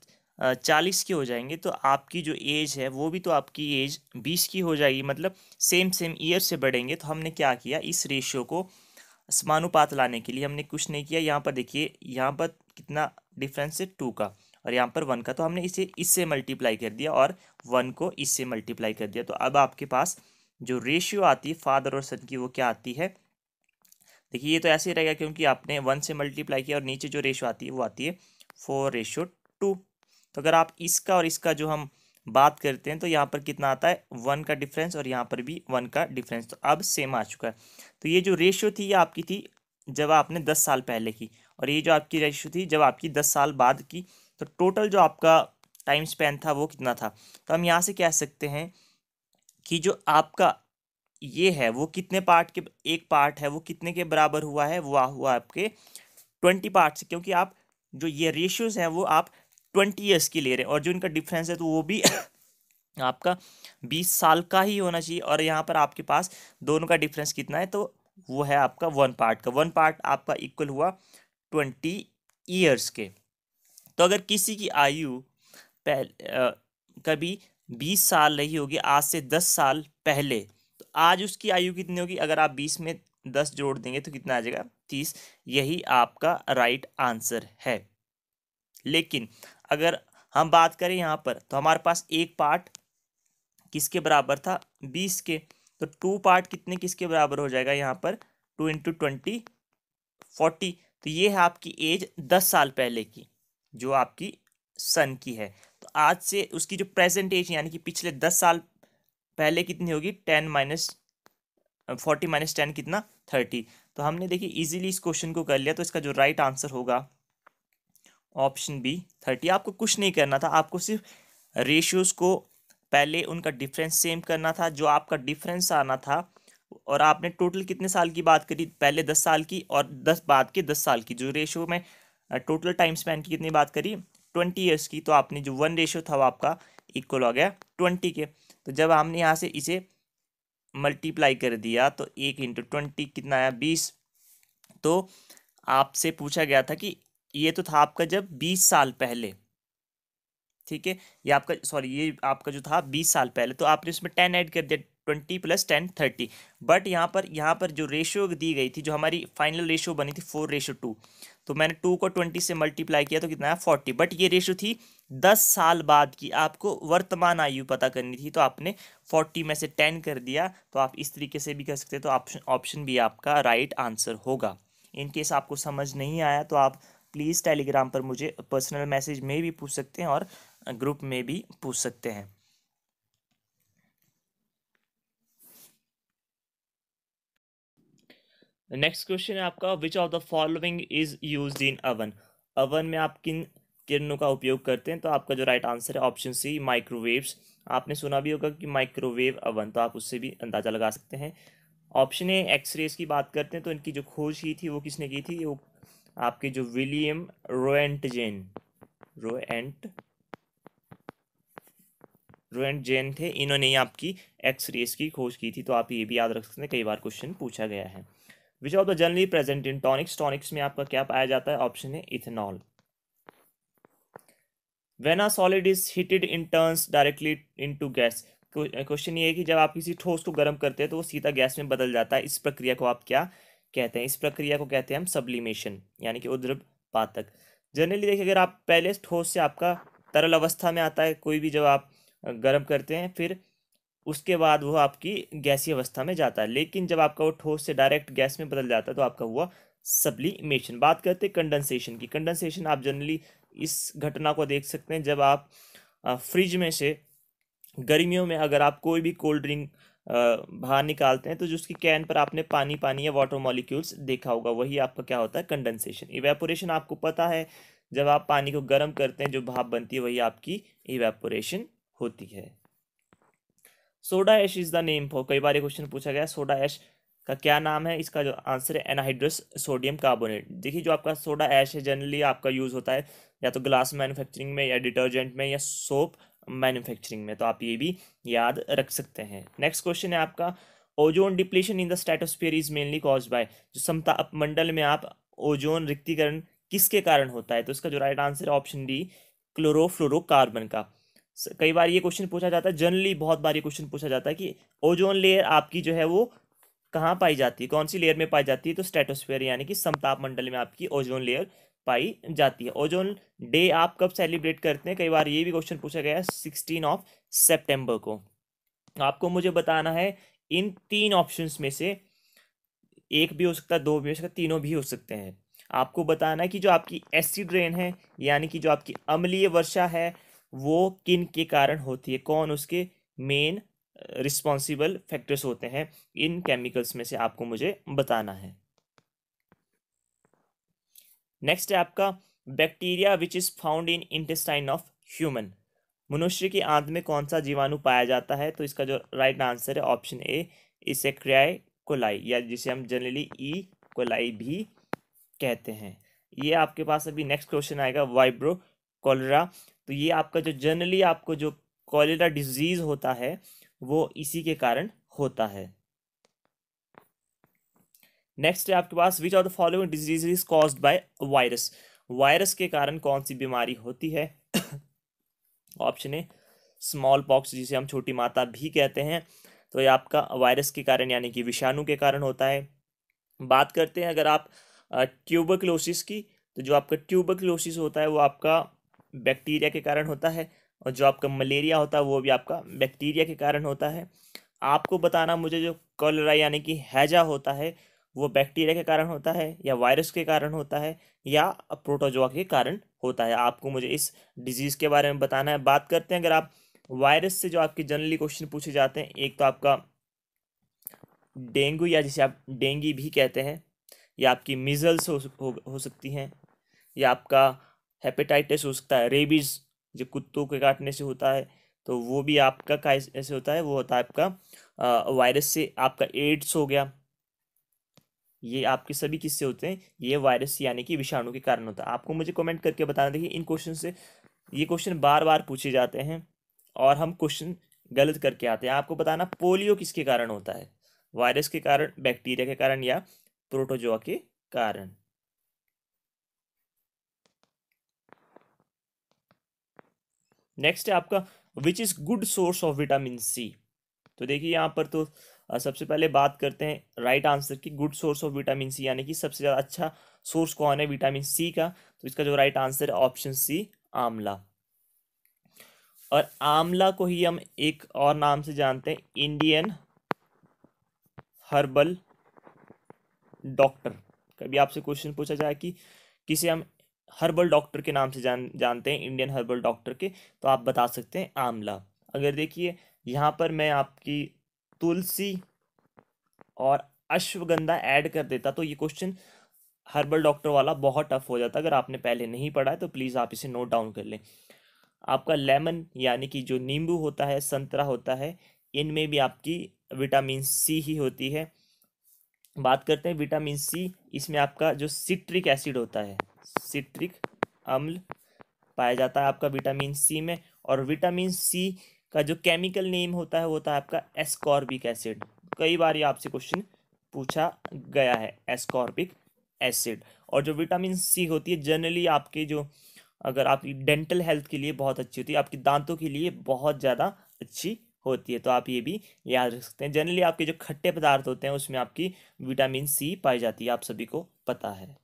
चालीस के हो जाएंगे तो आपकी जो एज है वो भी तो आपकी एज बीस की हो जाएगी मतलब सेम सेम ईयर से बढ़ेंगे तो हमने क्या किया इस रेशियो को समानुपात लाने के लिए हमने कुछ नहीं किया यहाँ पर देखिए यहाँ पर कितना डिफरेंस है टू का और यहाँ पर वन का तो हमने इसे इससे मल्टीप्लाई कर दिया और वन को इससे मल्टीप्लाई कर दिया तो अब आपके पास जो रेशियो आती है फादर और सन की वो क्या आती है देखिए ये तो ऐसे ही रहेगा क्योंकि आपने वन से मल्टीप्लाई किया और नीचे जो रेशियो आती है वो आती है फोर रेशियो टू तो अगर आप इसका और इसका जो हम बात करते हैं तो यहाँ पर कितना आता है वन का डिफरेंस और यहाँ पर भी वन का डिफरेंस तो अब सेम आ चुका है तो ये जो रेशियो थी ये आपकी थी जब आपने दस साल पहले की और ये जो आपकी रेशियो थी जब आपकी दस साल बाद की तो टोटल जो आपका टाइम स्पेन था वो कितना था तो हम यहाँ से कह सकते हैं कि जो आपका ये है वो कितने पार्ट के एक पार्ट है वो कितने के बराबर हुआ है वो हुआ आपके ट्वेंटी पार्ट से क्योंकि आप जो ये रेशियोज़ हैं वो आप ट्वेंटी ईयर्स की ले रहे हैं और जो इनका डिफरेंस है तो वो भी आपका बीस साल का ही होना चाहिए और यहाँ पर आपके पास दोनों का डिफरेंस कितना है तो वो है आपका वन पार्ट का वन पार्ट आपका इक्वल हुआ ट्वेंटी ईयर्स के तो अगर किसी की आयु पहले कभी बीस साल रही होगी आज से दस साल पहले तो आज उसकी आयु कितनी होगी अगर आप बीस में दस जोड़ देंगे तो कितना आ जाएगा तीस यही आपका राइट आंसर है लेकिन अगर हम बात करें यहाँ पर तो हमारे पास एक पार्ट किसके बराबर था बीस के तो टू पार्ट कितने किसके बराबर हो जाएगा यहाँ पर टू इंटू ट्वेंटी फोर्टी तो ये है आपकी एज दस साल पहले की जो आपकी सन की है तो आज से उसकी जो प्रेजेंट एज यानी कि पिछले दस साल पहले कितनी होगी ten minus forty minus ten कितना थर्टी तो हमने देखिए इजीली इस क्वेश्चन को कर लिया तो इसका जो राइट आंसर होगा ऑप्शन बी थर्टी आपको कुछ नहीं करना था आपको सिर्फ रेशियोज़ को पहले उनका डिफरेंस सेम करना था जो आपका डिफरेंस आना था और आपने टोटल कितने साल की बात करी पहले दस साल की और दस बाद के दस साल की जो रेशियो में टोटल टाइम स्पेंड की कितनी बात करी ट्वेंटी ईयर्स की तो आपने जो वन रेशियो था वो आपका इक्वल हो गया ट्वेंटी के तो जब हमने यहाँ से इसे मल्टीप्लाई कर दिया तो एक इंटू ट्वेंटी कितना आया बीस तो आपसे पूछा गया था कि ये तो था आपका जब बीस साल पहले ठीक है ये आपका सॉरी ये आपका जो था बीस साल पहले तो आपने इसमें टेन ऐड कर दिया twenty plus ten thirty but यहाँ पर यहाँ पर जो रेशियो दी गई थी जो हमारी फाइनल रेशियो बनी थी फोर रेशियो टू तो मैंने टू को ट्वेंटी से मल्टीप्लाई किया तो कितना है फोर्टी बट ये रेशियो थी दस साल बाद की आपको वर्तमान आयु पता करनी थी तो आपने फोर्टी में से टेन कर दिया तो आप इस तरीके से भी कर सकते तो ऑप्शन ऑप्शन भी आपका राइट आंसर होगा इनकेस आपको समझ नहीं आया तो आप प्लीज़ टेलीग्राम पर मुझे पर्सनल मैसेज में भी पूछ सकते हैं और ग्रुप में भी पूछ सकते हैं नेक्स्ट क्वेश्चन है आपका which of the following is use in oven oven में आप किन किरणों का उपयोग करते हैं तो आपका जो राइट आंसर है ऑप्शन सी माइक्रोवेव्स आपने सुना भी होगा कि माइक्रोवेव अवन तो आप उससे भी अंदाज़ा लगा सकते हैं ऑप्शन ए एक्सरेज की बात करते हैं तो इनकी जो खोज की थी वो किसने की थी वो आपके जो विलियम रोएंट जेन रोएंट रोएंट जेन थे इन्होंने ही आपकी एक्स रेस की खोज की थी तो आप ये भी याद रख सकते हैं कई बार क्वेश्चन पूछा गया है which of the generally present in tonics tonics में आपका क्या पाया जाता है ऑप्शन है ethanol when a solid is heated in turns directly into gas question ये है कि जब आप किसी ठोस को गर्म करते हैं तो वो सीधा गैस में बदल जाता है इस प्रक्रिया को आप क्या कहते हैं इस प्रक्रिया को कहते हैं हम सब्लिमेशन यानी कि उद्रव पातक जनरली देखिए अगर आप पहले ठोस से आपका तरल अवस्था में आता है कोई भी जब आप गर्म करते हैं फिर उसके बाद वह आपकी गैसी अवस्था में जाता है लेकिन जब आपका वो ठोस से डायरेक्ट गैस में बदल जाता है तो आपका हुआ सब्लिमेशन बात करते हैं कंडेंसेशन की कंडेंसेशन आप जनरली इस घटना को देख सकते हैं जब आप फ्रिज में से गर्मियों में अगर आप कोई भी कोल्ड ड्रिंक बाहर निकालते हैं तो जो उसकी कैन पर आपने पानी पानी या वाटर मॉलिक्यूल्स देखा होगा वही आपका क्या होता है कंडेंसेशन इवेपोरेशन आपको पता है जब आप पानी को गर्म करते हैं जो भाप बनती है वही आपकी इवेपोरेशन होती है soda ash is the name for कई बार ये क्वेश्चन पूछा गया सोडा ऐश का क्या नाम है इसका जो आंसर है एनाहाइड्रस सोडियम कार्बोनेट देखिए जो आपका सोडा ऐश है जनरली आपका यूज़ होता है या तो ग्लास मैन्युफैक्चरिंग में या डिटर्जेंट में या सोप मैन्युफैक्चरिंग में तो आप ये भी याद रख सकते हैं नेक्स्ट क्वेश्चन है आपका ozone depletion in the stratosphere is mainly cause by जो समता अपमंडल में आप ओजोन रिक्तिकरण किसके कारण होता है तो इसका जो राइट आंसर है ऑप्शन डी क्लोरोफ्लोरोकार्बन का कई बार ये क्वेश्चन पूछा जाता है जनरली बहुत बार ये क्वेश्चन पूछा जाता है कि ओजोन लेयर आपकी जो है वो कहाँ पाई जाती है कौन सी लेयर में पाई जाती है तो स्टेटोस्फेयर यानी कि समताप मंडल में आपकी ओजोन लेयर पाई जाती है ओजोन डे आप कब सेलिब्रेट करते हैं कई बार ये भी क्वेश्चन पूछा गया है सिक्सटीन ऑफ सेप्टेम्बर को आपको मुझे बताना है इन तीन ऑप्शंस में से एक भी हो सकता है दो भी हो सकता तीनों भी हो सकते हैं आपको बताना है कि जो आपकी एसिड रेन है यानी कि जो आपकी अम्लीय वर्षा है वो किन के कारण होती है कौन उसके मेन रिस्पॉन्सिबल फैक्टर्स होते हैं इन केमिकल्स में से आपको मुझे बताना है नेक्स्ट है आपका bacteria which is found in intestine of human मनुष्य की आंत में कौन सा जीवाणु पाया जाता है तो इसका जो राइट आंसर है option A Escherichia coli या जिसे हम जनरली ई कोलाई भी कहते हैं ये आपके पास अभी नेक्स्ट क्वेश्चन आएगा वाइब्रो कॉलरा तो ये आपका जो जनरली आपको जो कॉलेरा डिजीज़ होता है वो इसी के कारण होता है नेक्स्ट है आपके पास which are the following disease is cause by virus virus के कारण कौन सी बीमारी होती है ऑप्शन है स्मॉल पॉक्स जिसे हम छोटी माता भी कहते हैं तो ये आपका वायरस के कारण यानी कि विषाणु के कारण होता है बात करते हैं अगर आप ट्यूबरक्लोसिस की तो जो आपका ट्यूबरक्लोसिस होता है वो आपका बैक्टीरिया के कारण होता है और जो आपका मलेरिया होता है वो भी आपका बैक्टीरिया के कारण होता है आपको बताना मुझे जो कॉलरा यानी कि हैजा होता है वो बैक्टीरिया के कारण होता है या वायरस के कारण होता है या प्रोटोजोआ के कारण होता है आपको मुझे इस डिजीज़ के बारे में बताना है बात करते हैं अगर आप वायरस से जो आपके जनरली क्वेश्चन पूछे जाते हैं एक तो आपका डेंगू या जिसे आप डेंगी भी कहते हैं या आपकी मिजल्स हो, हो, हो सकती हैं या आपका हेपेटाइटिस हो सकता है रेबीज़ जो कुत्तों के काटने से होता है तो वो भी आपका कैसे होता है वो होता है आपका वायरस से आपका एड्स हो गया ये आपके सभी किससे होते हैं ये वायरस यानी कि विषाणु के कारण होता है आपको मुझे कमेंट करके बताना देखिए इन क्वेश्चन से ये क्वेश्चन बार बार पूछे जाते हैं और हम क्वेश्चन गलत करके आते हैं आपको बताना पोलियो किसके कारण होता है वायरस के कारण बैक्टीरिया के कारण या प्रोटोजोआ के कारण नेक्स्ट है आपका which is good source of vitamin C तो देखिए यहाँ पर तो सबसे पहले बात करते हैं राइट आंसर की good source of vitamin C यानी कि सबसे ज़्यादा अच्छा सोर्स कौन है विटामिन सी का तो इसका जो राइट आंसर है ऑप्शन सी आंवला और आंवला को ही हम एक और नाम से जानते हैं इंडियन हर्बल डॉक्टर कभी आपसे क्वेश्चन पूछा जाए कि किसे हम हर्बल डॉक्टर के नाम से जान जानते हैं इंडियन हर्बल डॉक्टर के तो आप बता सकते हैं आंवला अगर देखिए यहाँ पर मैं आपकी तुलसी और अश्वगंधा ऐड कर देता तो ये क्वेश्चन हर्बल डॉक्टर वाला बहुत टफ हो जाता अगर आपने पहले नहीं पढ़ा है तो प्लीज़ आप इसे नोट डाउन कर लें आपका लेमन यानी कि जो नींबू होता है संतरा होता है इनमें भी आपकी विटामिन सी ही होती है बात करते हैं विटामिन सी इसमें आपका जो सिट्रिक एसिड होता है सिट्रिक अम्ल पाया जाता है आपका विटामिन सी में और विटामिन सी का जो केमिकल नेम होता है वो होता है आपका एस्कॉर्बिक एसिड कई बार ये आपसे क्वेश्चन पूछा गया है एस्कॉर्बिक एसिड और जो विटामिन सी होती है जनरली आपके जो अगर आपकी डेंटल हेल्थ के लिए बहुत अच्छी होती है आपकी दांतों के लिए बहुत ज़्यादा अच्छी होती है तो आप ये भी याद रख सकते हैं जनरली आपके जो खट्टे पदार्थ होते हैं उसमें आपकी विटामिन सी पाई जाती है आप सभी को पता है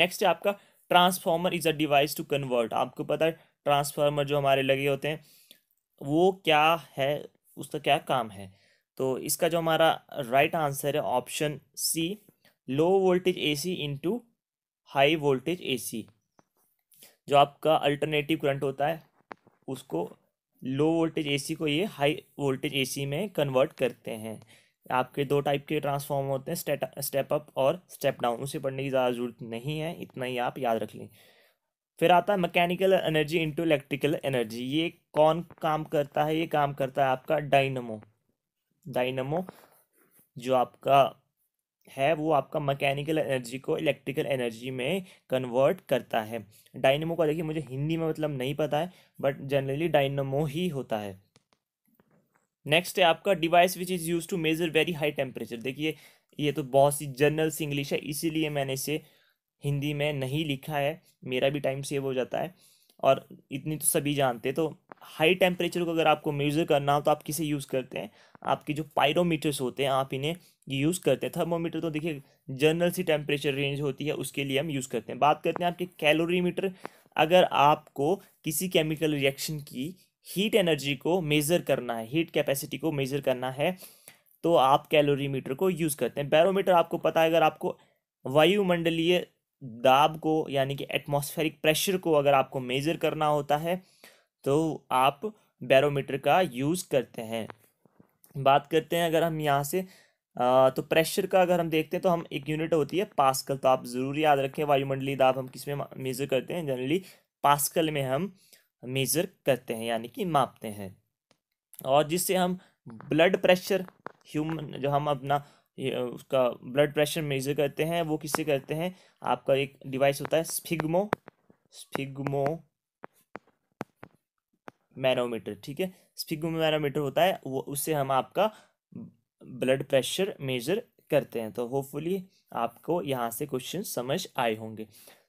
नेक्स्ट आपका transformer is a device to convert आपको पता है ट्रांसफार्मर जो हमारे लगे होते हैं वो क्या है उसका क्या काम है तो इसका जो हमारा राइट आंसर है option C low voltage AC into high voltage AC जो आपका अल्टरनेटिव करंट होता है उसको लो वोल्टेज एसी को ये हाई वोल्टेज एसी में कन्वर्ट करते हैं आपके दो टाइप के ट्रांसफॉर्म होते हैं स्टेप अप और स्टेप डाउन उसे पढ़ने की ज़्यादा ज़रूरत नहीं है इतना ही आप याद रख लें फिर आता है mechanical energy into electrical energy ये कौन काम करता है ये काम करता है आपका डाइनमो डाइनमो जो आपका है वो आपका मैकेनिकल एनर्जी को इलेक्ट्रिकल एनर्जी में कन्वर्ट करता है डाइनमो का देखिए मुझे हिंदी में मतलब नहीं पता है बट जनरली डाइनमो ही होता है नेक्स्ट है आपका device which is use to measure very high temperature देखिए ये तो बहुत सी जनरल सी इंग्लिश है इसीलिए मैंने इसे हिंदी में नहीं लिखा है मेरा भी टाइम सेव हो जाता है और इतनी तो सभी जानते हैं तो हाई टेम्परेचर को अगर आपको मेजर करना हो तो आप किसे यूज़ करते हैं आपके जो पायरोमीटर्स होते हैं आप इन्हें यूज़ करते हैं थर्मोमीटर तो देखिए जनरल सी टेम्परेचर रेंज होती है उसके लिए हम यूज़ करते हैं बात करते हैं आपके कैलोरीमीटर अगर आपको किसी केमिकल रिएक्शन की हीट एनर्जी को मेज़र करना है हीट कैपेसिटी को मेज़र करना है तो आप कैलोरीमीटर को यूज़ करते हैं बैरोमीटर आपको पता है अगर आपको वायुमंडलीय दाब को यानी कि एटमॉस्फेरिक प्रेशर को अगर आपको मेज़र करना होता है तो आप बैरोमीटर का यूज़ करते हैं बात करते हैं अगर हम यहाँ से तो प्रेशर का अगर हम देखते हैं तो हम एक यूनिट होती है पास्कल तो आप ज़रूर याद रखें वायुमंडलीय दाब हम किस में मेज़र करते हैं जनरली पास्कल में हम मेज़र करते हैं यानी कि मापते हैं और जिससे हम ब्लड प्रेशर ह्यूमन जो हम अपना उसका ब्लड प्रेशर मेजर करते हैं वो किससे करते हैं आपका एक डिवाइस होता है स्फिग्मो स्फिग्मो मैनोमीटर ठीक है मैनोमीटर होता है वो उससे हम आपका ब्लड प्रेशर मेजर करते हैं तो होपफुली आपको यहाँ से क्वेश्चन समझ आए होंगे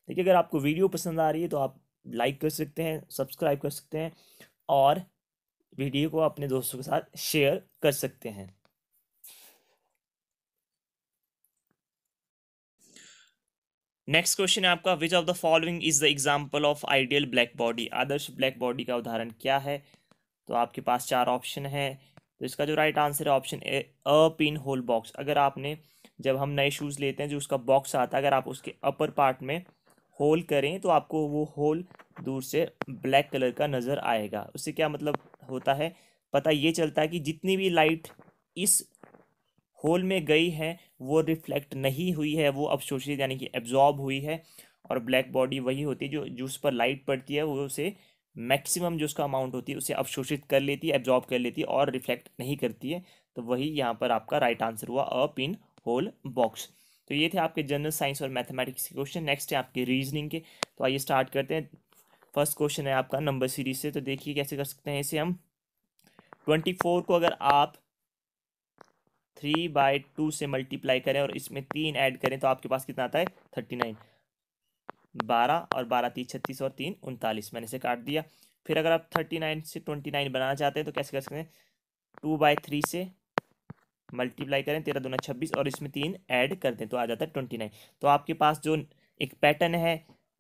देखिए अगर आपको वीडियो पसंद आ रही है तो आप लाइक कर सकते हैं सब्सक्राइब कर सकते हैं और वीडियो को अपने दोस्तों के साथ शेयर कर सकते हैं नेक्स्ट क्वेश्चन है आपका which of the following is the example of ideal black body आदर्श ब्लैक बॉडी का उदाहरण क्या है तो आपके पास चार ऑप्शन है तो इसका जो राइट आंसर है option A a pinhole box अगर आपने जब हम नए शूज़ लेते हैं जो उसका बॉक्स आता है अगर आप उसके अपर पार्ट में होल करें तो आपको वो होल दूर से ब्लैक कलर का नज़र आएगा उससे क्या मतलब होता है पता ये चलता है कि जितनी भी लाइट इस होल में गई है वो रिफ्लेक्ट नहीं हुई है वो अवशोषित यानी कि एब्जॉर्ब हुई है और ब्लैक बॉडी वही होती है जो जूस पर लाइट पड़ती है वो उसे मैक्सिमम जो उसका अमाउंट होती है उसे अवशोषित कर लेती है एब्जॉर्ब कर लेती है और रिफ्लेक्ट नहीं करती है तो वही यहाँ पर आपका राइट आंसर हुआ अ पिन होल बॉक्स तो ये थे आपके जनरल साइंस और मैथमेटिक्स के क्वेश्चन नेक्स्ट है आपके रीजनिंग के तो आइए स्टार्ट करते हैं फर्स्ट क्वेश्चन है आपका नंबर सीरीज से तो देखिए कैसे कर सकते हैं इसे हम ट्वेंटी फोर को अगर आप थ्री बाय टू से मल्टीप्लाई करें और इसमें तीन ऐड करें तो आपके पास कितना आता है थर्टी नाइन बारह और बारह तीस छत्तीस और तीन उनतालीस मैंने इसे काट दिया फिर अगर आप थर्टी नाइन से ट्वेंटी नाइन बनाना चाहते हैं तो कैसे कर सकते हैं टू बाय थ्री से मल्टीप्लाई करें तेरह दोनों छब्बीस और इसमें तीन ऐड कर दें तो आ जाता है ट्वेंटी नाइन तो आपके पास जो एक पैटर्न है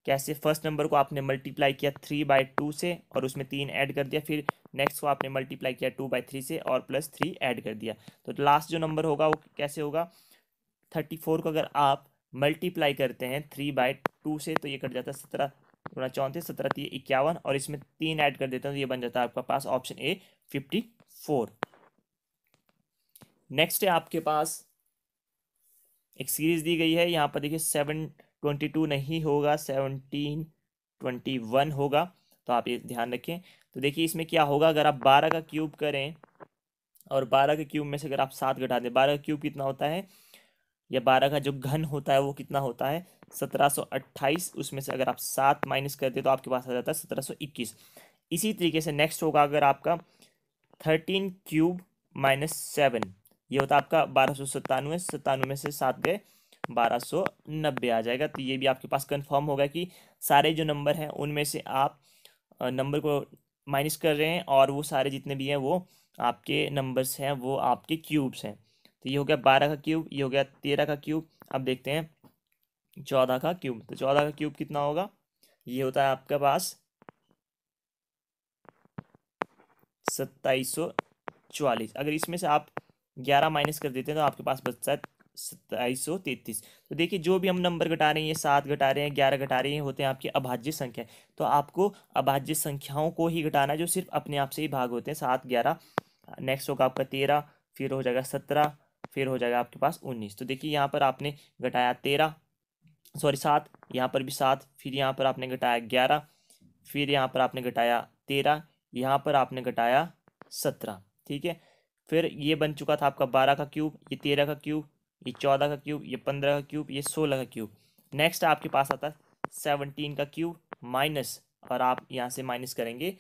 कैसे फर्स्ट नंबर को आपने मल्टीप्लाई किया थ्री बाई टू से और उसमें तीन ऐड कर दिया फिर नेक्स्ट को आपने मल्टीप्लाई किया टू बाई थ्री से और प्लस थ्री ऐड कर दिया तो लास्ट जो नंबर होगा वो कैसे होगा थर्टी फोर को अगर आप मल्टीप्लाई करते हैं थ्री बाई टू से तो ये कट जाता है सत्रह गुणा चौंतीस सत्रह तीन तो इक्यावन और इसमें तीन ऐड कर देते हैं तो ये बन जाता है आपका पास option A fifty four next है आपके पास एक सीरीज दी गई है यहाँ पर देखिए सेवन ट्वेंटी टू नहीं होगा सेवनटीन ट्वेंटी वन होगा तो आप ये ध्यान रखें तो देखिए इसमें क्या होगा अगर आप बारह का क्यूब करें और बारह के क्यूब में से अगर आप सात घटा दें बारह का क्यूब कितना होता है या बारह का जो घन होता है वो कितना होता है सत्रह सौ अट्ठाईस उसमें से अगर आप सात माइनस कर दें तो आपके पास आ जाता है सत्रह सौ इक्कीस इसी तरीके से नेक्स्ट होगा अगर आपका थर्टीन क्यूब माइनस सेवन ये होता है आपका बारह सौ सत्तानवे सत्तानवे में से सात गए बारह सौ नब्बे आ जाएगा तो ये भी आपके पास कंफर्म होगा कि सारे जो नंबर हैं उनमें से आप नंबर को माइनस कर रहे हैं और वो सारे जितने भी हैं वो आपके नंबर्स हैं वो आपके क्यूब्स हैं तो ये हो गया बारह का क्यूब ये हो गया तेरह का क्यूब अब देखते हैं चौदह का क्यूब तो चौदह का क्यूब कितना होगा ये होता है आपके पास सत्ताईस सौ चवालीस अगर इसमें से आप ग्यारह माइनस कर देते हैं तो आपके पास बचता है सत्ताईस सौ तैतीस तो देखिए जो भी हम नंबर घटा रहे हैं सात घटा रहे हैं ग्यारह घटा रहे हैं होते हैं आपकी अभाज्य संख्या तो आपको अभाज्य संख्याओं को ही घटाना है जो सिर्फ अपने आप से ही भाग होते हैं सात ग्यारह नेक्स्ट होगा आपका तेरह फिर हो जाएगा सत्रह फिर हो जाएगा आपके पास उन्नीस तो देखिए यहाँ पर आपने घटाया तेरह सॉरी सात यहाँ पर भी सात फिर यहाँ पर आपने घटाया ग्यारह फिर यहाँ पर आपने घटाया तेरह यहाँ पर आपने घटाया सत्रह ठीक है फिर ये बन चुका था आपका बारह का क्यूब ये तेरह का क्यूब ये चौदह का क्यूब ये पंद्रह का क्यूब ये सोलह का क्यूब नेक्स्ट आपके पास आता है सेवनटीन का क्यूब माइनस और आप यहाँ से माइनस करेंगे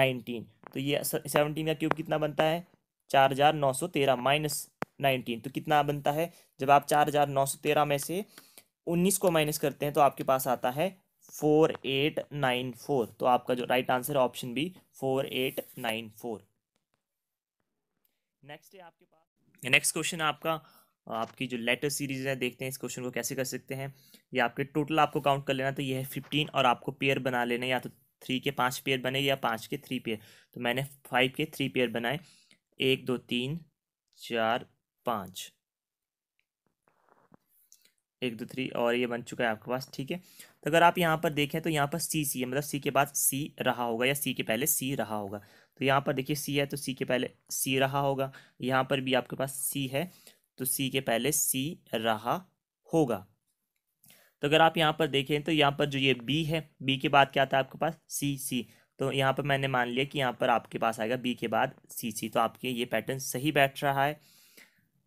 नाइनटीन तो ये सेवनटीन का क्यूब कितना बनता है चार हज़ार नौ सौ तेरह माइनस नाइनटीन तो कितना बनता है जब आप चार हज़ार नौ सौ तेरह में से उन्नीस को माइनस करते हैं तो आपके पास आता है फोर एट नाइन फोर तो आपका जो राइट आंसर है option B four eight nine four next है आपके पास नेक्स्ट क्वेश्चन आपका आपकी जो लेटर सीरीज है देखते हैं इस क्वेश्चन को कैसे कर सकते हैं या आपके टोटल आपको काउंट कर लेना तो ये है फिफ्टीन और आपको पेयर बना लेना या तो थ्री के पाँच पेयर बने या पाँच के थ्री पेयर तो मैंने फाइव के थ्री पेयर बनाए एक दो तीन चार पाँच एक दो थ्री और ये बन चुका है आपके पास ठीक है तो अगर आप यहाँ पर देखें तो यहाँ पर सी सी है मतलब सी के बाद सी रहा होगा या सी के पहले सी रहा होगा तो यहाँ पर देखिए सी है तो सी के पहले सी रहा होगा यहाँ पर भी आपके पास सी है तो सी के पहले सी रहा होगा तो अगर आप यहाँ पर देखें तो यहाँ पर जो ये बी है बी के बाद क्या आता है आपके पास सी सी तो यहाँ पर मैंने मान लिया कि यहाँ पर आपके पास आएगा बी के बाद सी सी तो आपके ये पैटर्न सही बैठ रहा है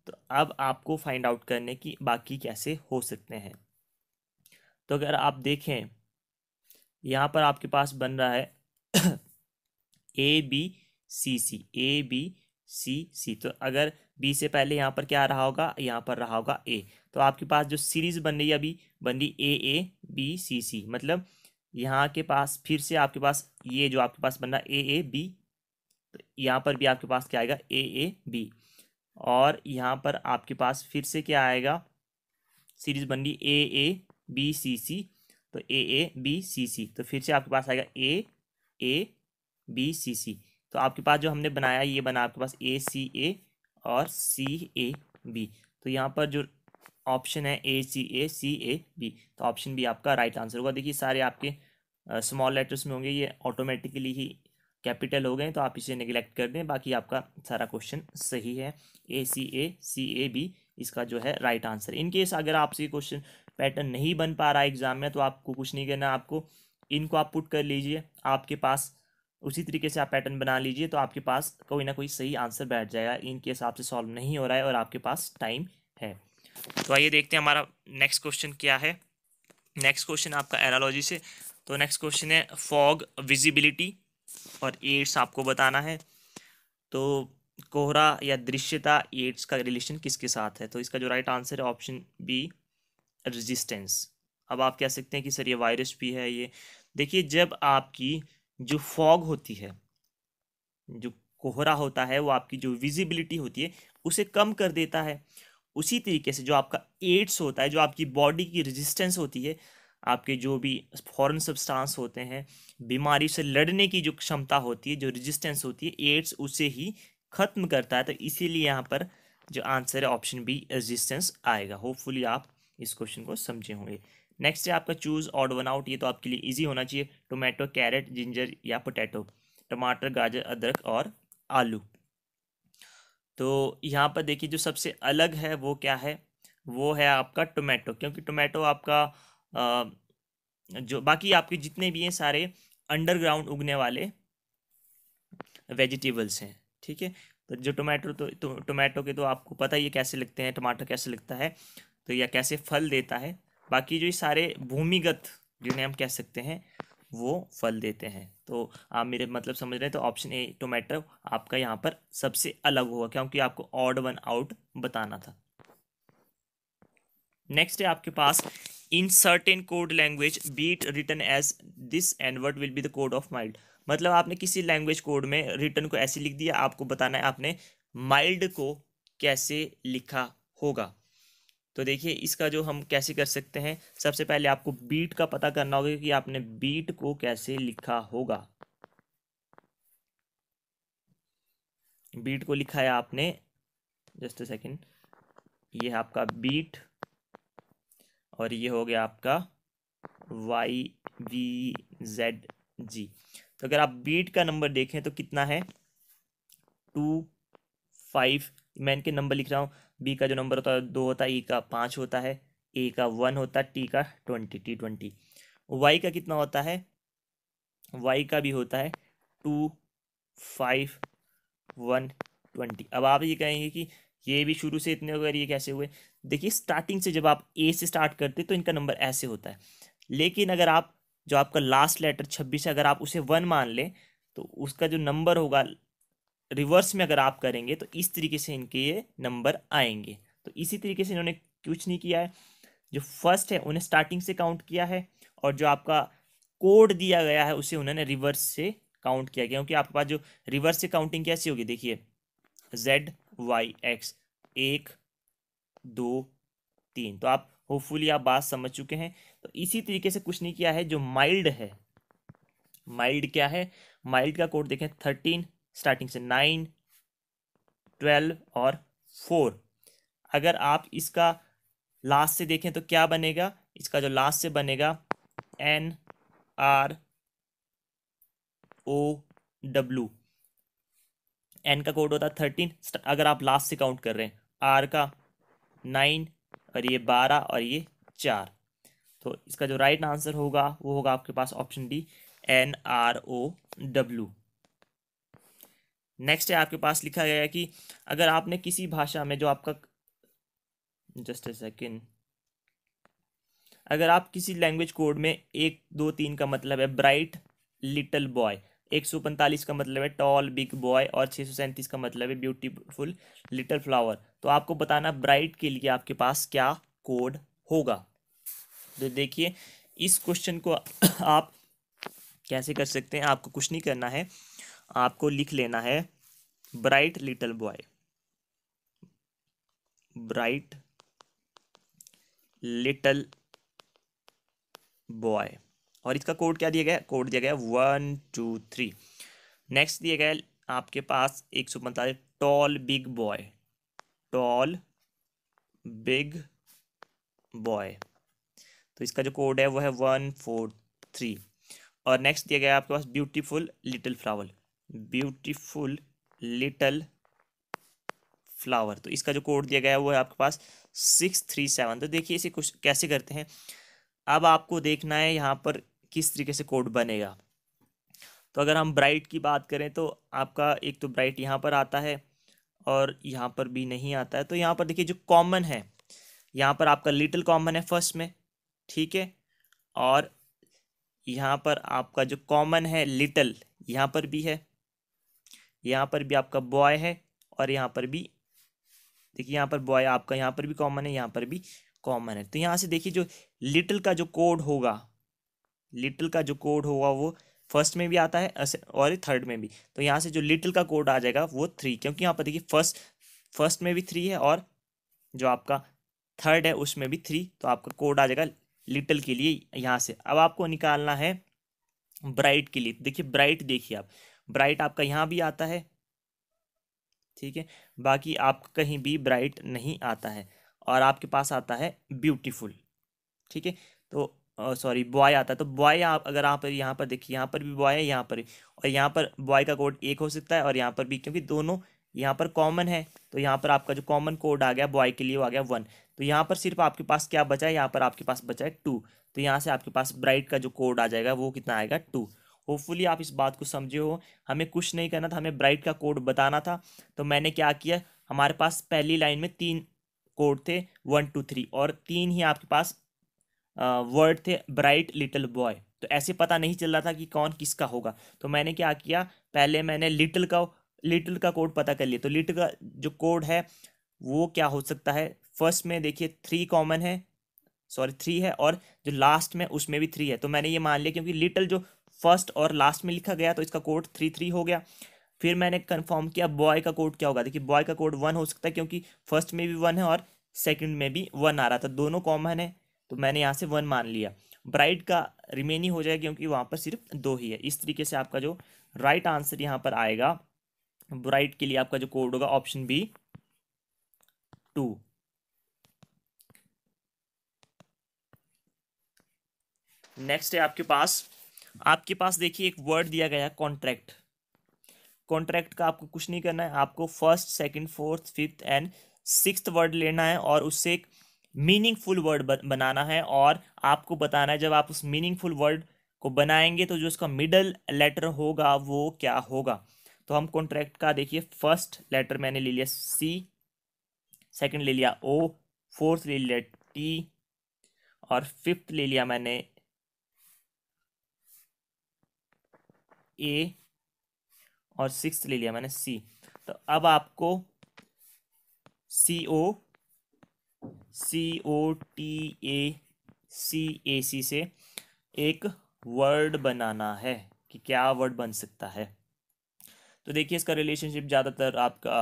तो अब आपको फाइंड आउट करने की बाकी कैसे हो सकते हैं तो अगर आप देखें यहाँ पर आपके पास बन रहा है A B C C A B C सी तो अगर बी से पहले यहाँ पर क्या रहा होगा यहाँ पर रहा होगा ए तो आपके पास जो सीरीज बन रही है अभी बन रही ए ए बी सी सी मतलब यहाँ के पास फिर से आपके पास ये जो आपके पास बन रहा ए ए बी तो यहाँ पर भी आपके पास क्या आएगा ए ए बी और यहाँ पर आपके पास फिर से क्या आएगा सीरीज बन रही ए ए बी सी सी तो ए ए बी सी सी तो फिर से आपके पास आएगा ए ए बी सी सी तो आपके पास जो हमने बनाया ये बना आपके पास ए सी ए और सी ए बी तो यहाँ पर जो ऑप्शन है A C A C A B तो ऑप्शन बी आपका राइट आंसर होगा देखिए सारे आपके स्मॉल लेटर्स में होंगे ये ऑटोमेटिकली ही कैपिटल हो गए तो आप इसे निगलेक्ट कर दें बाकी आपका सारा क्वेश्चन सही है A C A C A B इसका जो है राइट आंसर इन केस अगर आपसे क्वेश्चन पैटर्न नहीं बन पा रहा है एग्ज़ाम में तो आपको कुछ नहीं करना आपको इनको आप पुट कर लीजिए आपके पास उसी तरीके से आप पैटर्न बना लीजिए तो आपके पास कोई ना कोई सही आंसर बैठ जाएगा इनके हिसाब आपसे सॉल्व नहीं हो रहा है और आपके पास टाइम है तो आइए देखते हैं हमारा नेक्स्ट क्वेश्चन क्या है नेक्स्ट क्वेश्चन आपका एरालॉजी से तो नेक्स्ट क्वेश्चन है फॉग विजिबिलिटी और एड्स आपको बताना है तो कोहरा या दृश्यता एड्स का रिलेशन किसके साथ है तो इसका जो राइट आंसर है ऑप्शन बी रेजिस्टेंस अब आप कह सकते हैं कि सर ये वायरस भी है ये देखिए जब आपकी जो फॉग होती है जो कोहरा होता है वो आपकी जो विजिबिलिटी होती है उसे कम कर देता है उसी तरीके से जो आपका एड्स होता है जो आपकी बॉडी की रेजिस्टेंस होती है आपके जो भी फॉरेन सब्सटेंस होते हैं बीमारी से लड़ने की जो क्षमता होती है जो रेजिस्टेंस होती है एड्स उसे ही ख़त्म करता है तो इसीलिए यहाँ पर जो आंसर है ऑप्शन बी रेजिस्टेंस आएगा होपफुली आप इस क्वेश्चन को समझे होंगे नेक्स्ट है आपका चूज़ ऑड वन आउट ये तो आपके लिए ईजी होना चाहिए टोमेटो कैरेट जिंजर या पोटैटो टमाटर गाजर अदरक और आलू तो यहाँ पर देखिए जो सबसे अलग है वो क्या है वो है आपका टोमेटो क्योंकि टोमेटो आपका जो बाकी आपके जितने भी हैं सारे अंडरग्राउंड उगने वाले वेजिटेबल्स हैं ठीक है तो जो टोमेटो तो, टोमेटो तो, के तो आपको पता ही है कैसे लगते हैं टमाटर कैसे लगता है तो या कैसे फल देता है बाकी जो सारे भूमिगत जिन्हें हम कह सकते हैं वो फल देते हैं तो आप मेरे मतलब समझ रहे हैं तो ऑप्शन ए टोमेटो आपका यहाँ पर सबसे अलग होगा क्योंकि आपको ऑड वन आउट बताना था नेक्स्ट है आपके पास in certain code language beat return as this and word will be the code of mild मतलब आपने किसी लैंग्वेज कोड में रिटर्न को ऐसे लिख दिया आपको बताना है आपने माइल्ड को कैसे लिखा होगा तो देखिए इसका जो हम कैसे कर सकते हैं सबसे पहले आपको बीट का पता करना होगा कि आपने बीट को कैसे लिखा होगा बीट को लिखा है आपने जस्ट अ सेकेंड ये है आपका बीट और ये हो गया आपका वाई वी जेड जी तो अगर आप बीट का नंबर देखें तो कितना है टू फाइव मैं इनके नंबर लिख रहा हूँ बी का जो नंबर होता है दो होता है ई का पाँच होता है ए का वन होता है टी का ट्वेंटी टी ट्वेंटी वाई का कितना होता है वाई का भी होता है टू फाइव वन ट्वेंटी अब आप ये कहेंगे कि ये भी शुरू से इतने हो गए ये कैसे हुए देखिए स्टार्टिंग से जब आप ए से स्टार्ट करते तो इनका नंबर ऐसे होता है लेकिन अगर आप जो आपका लास्ट लेटर छब्बीस अगर आप उसे वन मान लें तो उसका जो नंबर होगा रिवर्स में अगर आप करेंगे तो इस तरीके से इनके ये नंबर आएंगे तो इसी तरीके से इन्होंने कुछ नहीं किया है जो फर्स्ट है उन्हें स्टार्टिंग से काउंट किया है और जो आपका कोड दिया गया है उसे उन्होंने रिवर्स से काउंट किया गया क्योंकि आपके पास जो रिवर्स से काउंटिंग कैसी होगी देखिए जेड वाई एक्स एक दो तीन तो आप होपफुली आप बात समझ चुके हैं तो इसी तरीके से कुछ नहीं किया है जो माइल्ड है माइल्ड क्या है माइल्ड का कोड देखें थर्टीन स्टार्टिंग से नाइन ट्वेल्व और फोर अगर आप इसका लास्ट से देखें तो क्या बनेगा इसका जो लास्ट से बनेगा N R O W N का कोड होता है थर्टीन अगर आप लास्ट से काउंट कर रहे हैं आर का नाइन और ये बारह और ये चार तो इसका जो राइट आंसर होगा वो होगा आपके पास option D N R O W next है आपके पास लिखा गया है कि अगर आपने किसी भाषा में जो आपका जस्ट ए सेकेंड अगर आप किसी लैंग्वेज कोड में एक दो तीन का मतलब है ब्राइट लिटल बॉय एक सौ पैंतालीस का मतलब है टॉल बिग बॉय और छः सौ सैंतीस का मतलब है ब्यूटीफुल लिटल फ्लावर तो आपको बताना ब्राइट के लिए आपके पास क्या कोड होगा तो देखिए इस क्वेश्चन को आप कैसे कर सकते हैं आपको कुछ नहीं करना है आपको लिख लेना है bright little boy bright little boy और इसका कोड क्या दिया गया कोड दिया गया वन टू थ्री नेक्स्ट दिया गया आपके पास एक सौ पैंतालीस tall big boy tall big boy तो इसका जो कोड है वो है वन फोर थ्री और नेक्स्ट दिया गया आपके पास beautiful little flower beautiful little flower तो इसका जो कोड दिया गया है वो है आपके पास सिक्स थ्री सेवन तो देखिए इसे कुछ कैसे करते हैं अब आपको देखना है यहाँ पर किस तरीके से कोड बनेगा तो अगर हम ब्राइट की बात करें तो आपका एक तो ब्राइट यहाँ पर आता है और यहाँ पर भी नहीं आता है तो यहाँ पर देखिए जो कॉमन है यहाँ पर आपका लिटिल कॉमन है फर्स्ट में ठीक है और यहाँ पर आपका जो कॉमन है लिटल यहाँ पर भी है यहाँ पर भी आपका बॉय है और यहाँ पर भी देखिए यहाँ पर बॉय आपका यहाँ पर भी कॉमन है यहाँ पर भी कॉमन है तो यहाँ से देखिए जो लिटिल का जो कोड होगा लिटिल का जो कोड होगा वो फर्स्ट में भी आता है और थर्ड में भी तो यहाँ से जो लिटिल का कोड आ जाएगा वो थ्री क्योंकि यहाँ पर देखिए फर्स्ट फर्स्ट में भी थ्री है और जो आपका थर्ड है उसमें भी थ्री तो आपका कोड आ जाएगा लिटिल के लिए यहाँ से अब आपको निकालना है ब्राइट के लिए देखिए ब्राइट देखिए आप ब्राइट आपका यहाँ भी आता है ठीक है बाकी आप कहीं भी ब्राइट नहीं आता है और आपके पास आता है ब्यूटीफुल ठीक है तो सॉरी बॉय आता है तो बॉय आप अगर आप यहाँ पर देखिए यहाँ पर भी बॉय है यहाँ पर और यहाँ पर बॉय का कोड एक हो सकता है और यहाँ पर भी क्योंकि दोनों यहाँ पर कॉमन है तो यहाँ पर आपका जो कॉमन कोड आ गया बॉय के लिए आ गया वन तो यहाँ पर सिर्फ आपके पास क्या बचा है यहाँ पर आपके पास बचा है टू तो यहाँ से आपके पास ब्राइट का जो कोड आ जाएगा वो कितना आएगा टू होपफुली आप इस बात को समझे हो हमें कुछ नहीं करना था हमें ब्राइट का कोड बताना था तो मैंने क्या किया हमारे पास पहली लाइन में तीन कोड थे वन टू थ्री और तीन ही आपके पास वर्ड थे ब्राइट लिटिल बॉय तो ऐसे पता नहीं चल रहा था कि कौन किसका होगा तो मैंने क्या किया पहले मैंने लिटिल का लिटिल का कोड पता कर लिया तो लिटिल का जो कोड है वो क्या हो सकता है फर्स्ट में देखिए थ्री कॉमन है सॉरी थ्री है और जो लास्ट में उसमें भी थ्री है तो मैंने ये मान लिया क्योंकि लिटिल जो फर्स्ट और लास्ट में लिखा गया तो इसका कोड थ्री थ्री हो गया फिर मैंने कंफर्म किया बॉय का कोड क्या होगा देखिए बॉय का कोड वन हो सकता है क्योंकि फर्स्ट में भी वन है और सेकंड में भी वन आ रहा था दोनों कॉमन है तो मैंने यहाँ से वन मान लिया ब्राइट का रिमेनिंग हो जाएगा क्योंकि वहाँ पर सिर्फ दो ही है इस तरीके से आपका जो राइट आंसर यहाँ पर आएगा ब्राइट के लिए आपका जो कोड होगा ऑप्शन बी टू नेक्स्ट है आपके पास आपके पास देखिए एक वर्ड दिया गया है कॉन्ट्रैक्ट कॉन्ट्रैक्ट का आपको कुछ नहीं करना है आपको first second fourth fifth and six word लेना है और उससे एक मीनिंगफुल वर्ड बनाना है और आपको बताना है जब आप उस मीनिंगफुल वर्ड को बनाएंगे तो जो उसका मिडल लेटर होगा वो क्या होगा तो हम कॉन्ट्रैक्ट का देखिए फर्स्ट लेटर मैंने ले लिया सी सेकंड ले लिया ओ फोर्थ ले लिया टी और फिफ्थ ले लिया मैंने ए और सिक्स ले लिया मैंने सी तो अब आपको सी ओ सी O T A C A सी से एक वर्ड बनाना है कि क्या वर्ड बन सकता है तो देखिए इसका रिलेशनशिप ज़्यादातर आपका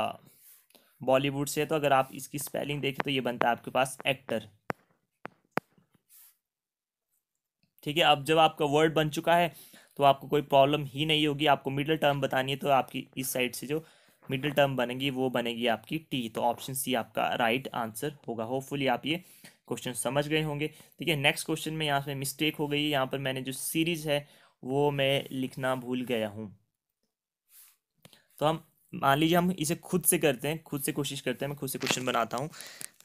बॉलीवुड से है तो अगर आप इसकी स्पेलिंग देखें तो ये बनता है आपके पास एक्टर ठीक है अब जब आपका वर्ड बन चुका है तो आपको कोई प्रॉब्लम ही नहीं होगी आपको मिडिल टर्म बतानी है तो आपकी इस साइड से जो मिडिल टर्म बनेगी वो बनेगी आपकी टी तो ऑप्शन सी आपका राइट आंसर होगा होपफुली आप ये क्वेश्चन समझ गए होंगे ठीक है नेक्स्ट क्वेश्चन में यहाँ पे मिस्टेक हो गई है यहाँ पर मैंने जो सीरीज है वो मैं लिखना भूल गया हूँ तो हम मान लीजिए हम इसे खुद से करते हैं खुद से कोशिश करते हैं मैं खुद से क्वेश्चन बनाता हूँ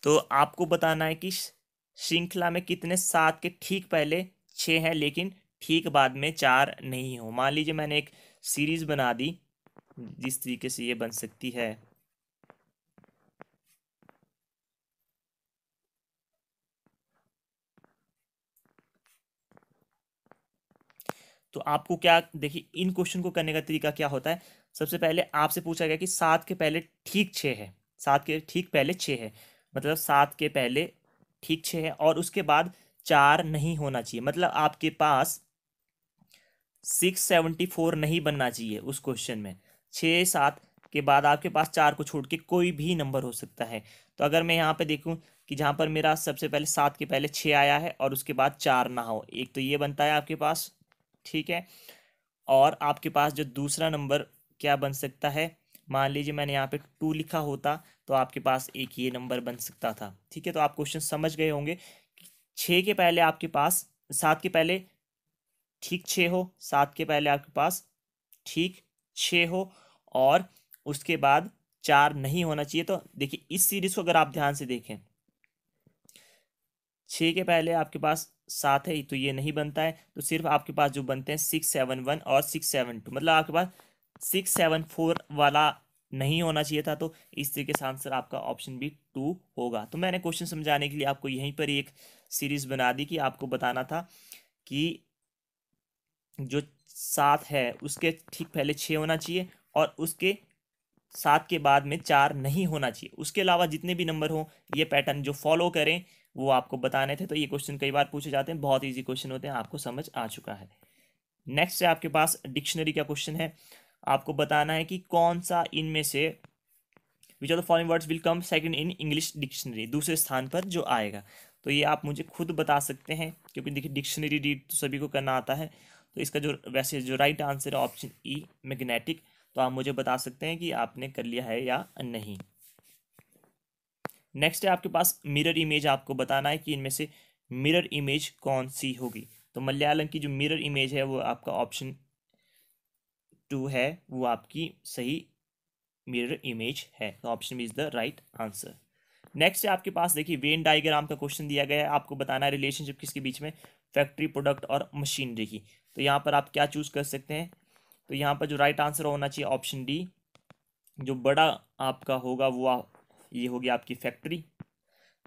तो आपको बताना है कि श्रृंखला में कितने सात के ठीक पहले छः हैं लेकिन ठीक बाद में चार नहीं हो मान लीजिए मैंने एक सीरीज बना दी जिस तरीके से ये बन सकती है तो आपको क्या देखिए इन क्वेश्चन को करने का तरीका क्या होता है सबसे पहले आपसे पूछा गया कि सात के पहले ठीक छः है सात के ठीक पहले छः है मतलब सात के पहले ठीक छः है और उसके बाद चार नहीं होना चाहिए मतलब आपके पास सिक्स सेवेंटी फोर नहीं बनना चाहिए उस क्वेश्चन में छः सात के बाद आपके पास चार को छोड़ के कोई भी नंबर हो सकता है तो अगर मैं यहाँ पे देखूँ कि जहाँ पर मेरा सबसे पहले सात के पहले छः आया है और उसके बाद चार ना हो एक तो ये बनता है आपके पास ठीक है और आपके पास जो दूसरा नंबर क्या बन सकता है मान लीजिए मैंने यहाँ पे टू लिखा होता तो आपके पास एक ये नंबर बन सकता था ठीक है तो आप क्वेश्चन समझ गए होंगे छः के पहले आपके पास सात के पहले ठीक छः हो सात के पहले आपके पास ठीक छः हो और उसके बाद चार नहीं होना चाहिए तो देखिए इस सीरीज को अगर आप ध्यान से देखें छः के पहले आपके पास सात है तो ये नहीं बनता है तो सिर्फ आपके पास जो बनते हैं सिक्स सेवन वन और सिक्स सेवन टू मतलब आपके पास सिक्स सेवन फोर वाला नहीं होना चाहिए था तो इस तरीके से आंसर आपका ऑप्शन भी टू होगा तो मैंने क्वेश्चन समझाने के लिए आपको यहीं पर एक सीरीज़ बना दी कि आपको बताना था कि जो सात है उसके ठीक पहले छः होना चाहिए और उसके सात के बाद में चार नहीं होना चाहिए उसके अलावा जितने भी नंबर हों ये पैटर्न जो फॉलो करें वो आपको बताने थे तो ये क्वेश्चन कई बार पूछे जाते हैं बहुत ईजी क्वेश्चन होते हैं आपको समझ आ चुका है नेक्स्ट है आपके पास डिक्शनरी का क्वेश्चन है आपको बताना है कि कौन सा इनमें से which of the foreign words will come second in English dictionary दूसरे स्थान पर जो आएगा तो ये आप मुझे खुद बता सकते हैं क्योंकि देखिए डिक्शनरी रीड तो सभी को करना आता है तो इसका जो वैसे जो राइट आंसर है ऑप्शन ई मैग्नेटिक तो आप मुझे बता सकते हैं कि आपने कर लिया है या नहीं नेक्स्ट है आपके पास मिरर इमेज आपको बताना है कि इनमें से मिरर इमेज कौन सी होगी तो मलयालम की जो मिरर इमेज है वो आपका ऑप्शन टू है वो आपकी सही मिरर इमेज है तो option is the right answer next है आपके पास देखिए वेन डायग्राम का क्वेश्चन दिया गया है आपको बताना है रिलेशनशिप किसके बीच में फैक्ट्री प्रोडक्ट और मशीनरी की तो यहाँ पर आप क्या चूज़ कर सकते हैं तो यहाँ पर जो राइट आंसर होना चाहिए ऑप्शन डी जो बड़ा आपका होगा वो ये होगी आपकी फैक्ट्री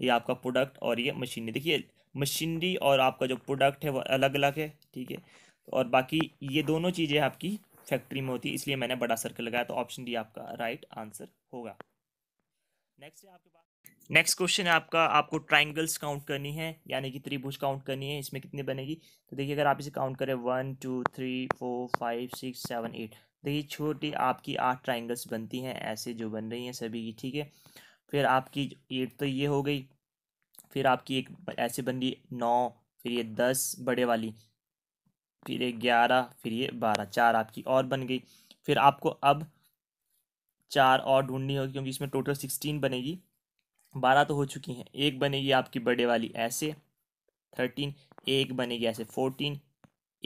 ये आपका प्रोडक्ट और ये मशीनरी देखिए मशीनरी और आपका जो प्रोडक्ट है वो अलग अलग है ठीक है और बाकी ये दोनों चीज़ें आपकी फैक्ट्री में होती है इसलिए मैंने बड़ा सर्कल लगाया तो ऑप्शन डी आपका राइट आंसर होगा नेक्स्ट है आपके पास नेक्स्ट क्वेश्चन है आपका आपको ट्राइंगल्स काउंट करनी है यानी कि त्रिभुज काउंट करनी है इसमें कितनी बनेगी तो देखिए अगर आप इसे काउंट करें one two three four five six seven eight देखिए छोटी आपकी आठ ट्राइंगल्स बनती हैं ऐसे जो बन रही हैं सभी की ठीक है फिर आपकी एट तो ये हो गई फिर आपकी एक ऐसे बन रही नौ फिर ये दस बड़े वाली फिर ये ग्यारह फिर ये बारह चार आपकी और बन गई फिर आपको अब चार और ढूंढनी होगी क्योंकि इसमें टोटल सिक्सटीन बनेगी बारह तो हो चुकी हैं एक बनेगी आपकी बर्थडे वाली ऐसे थर्टीन एक बनेगी ऐसे फोर्टीन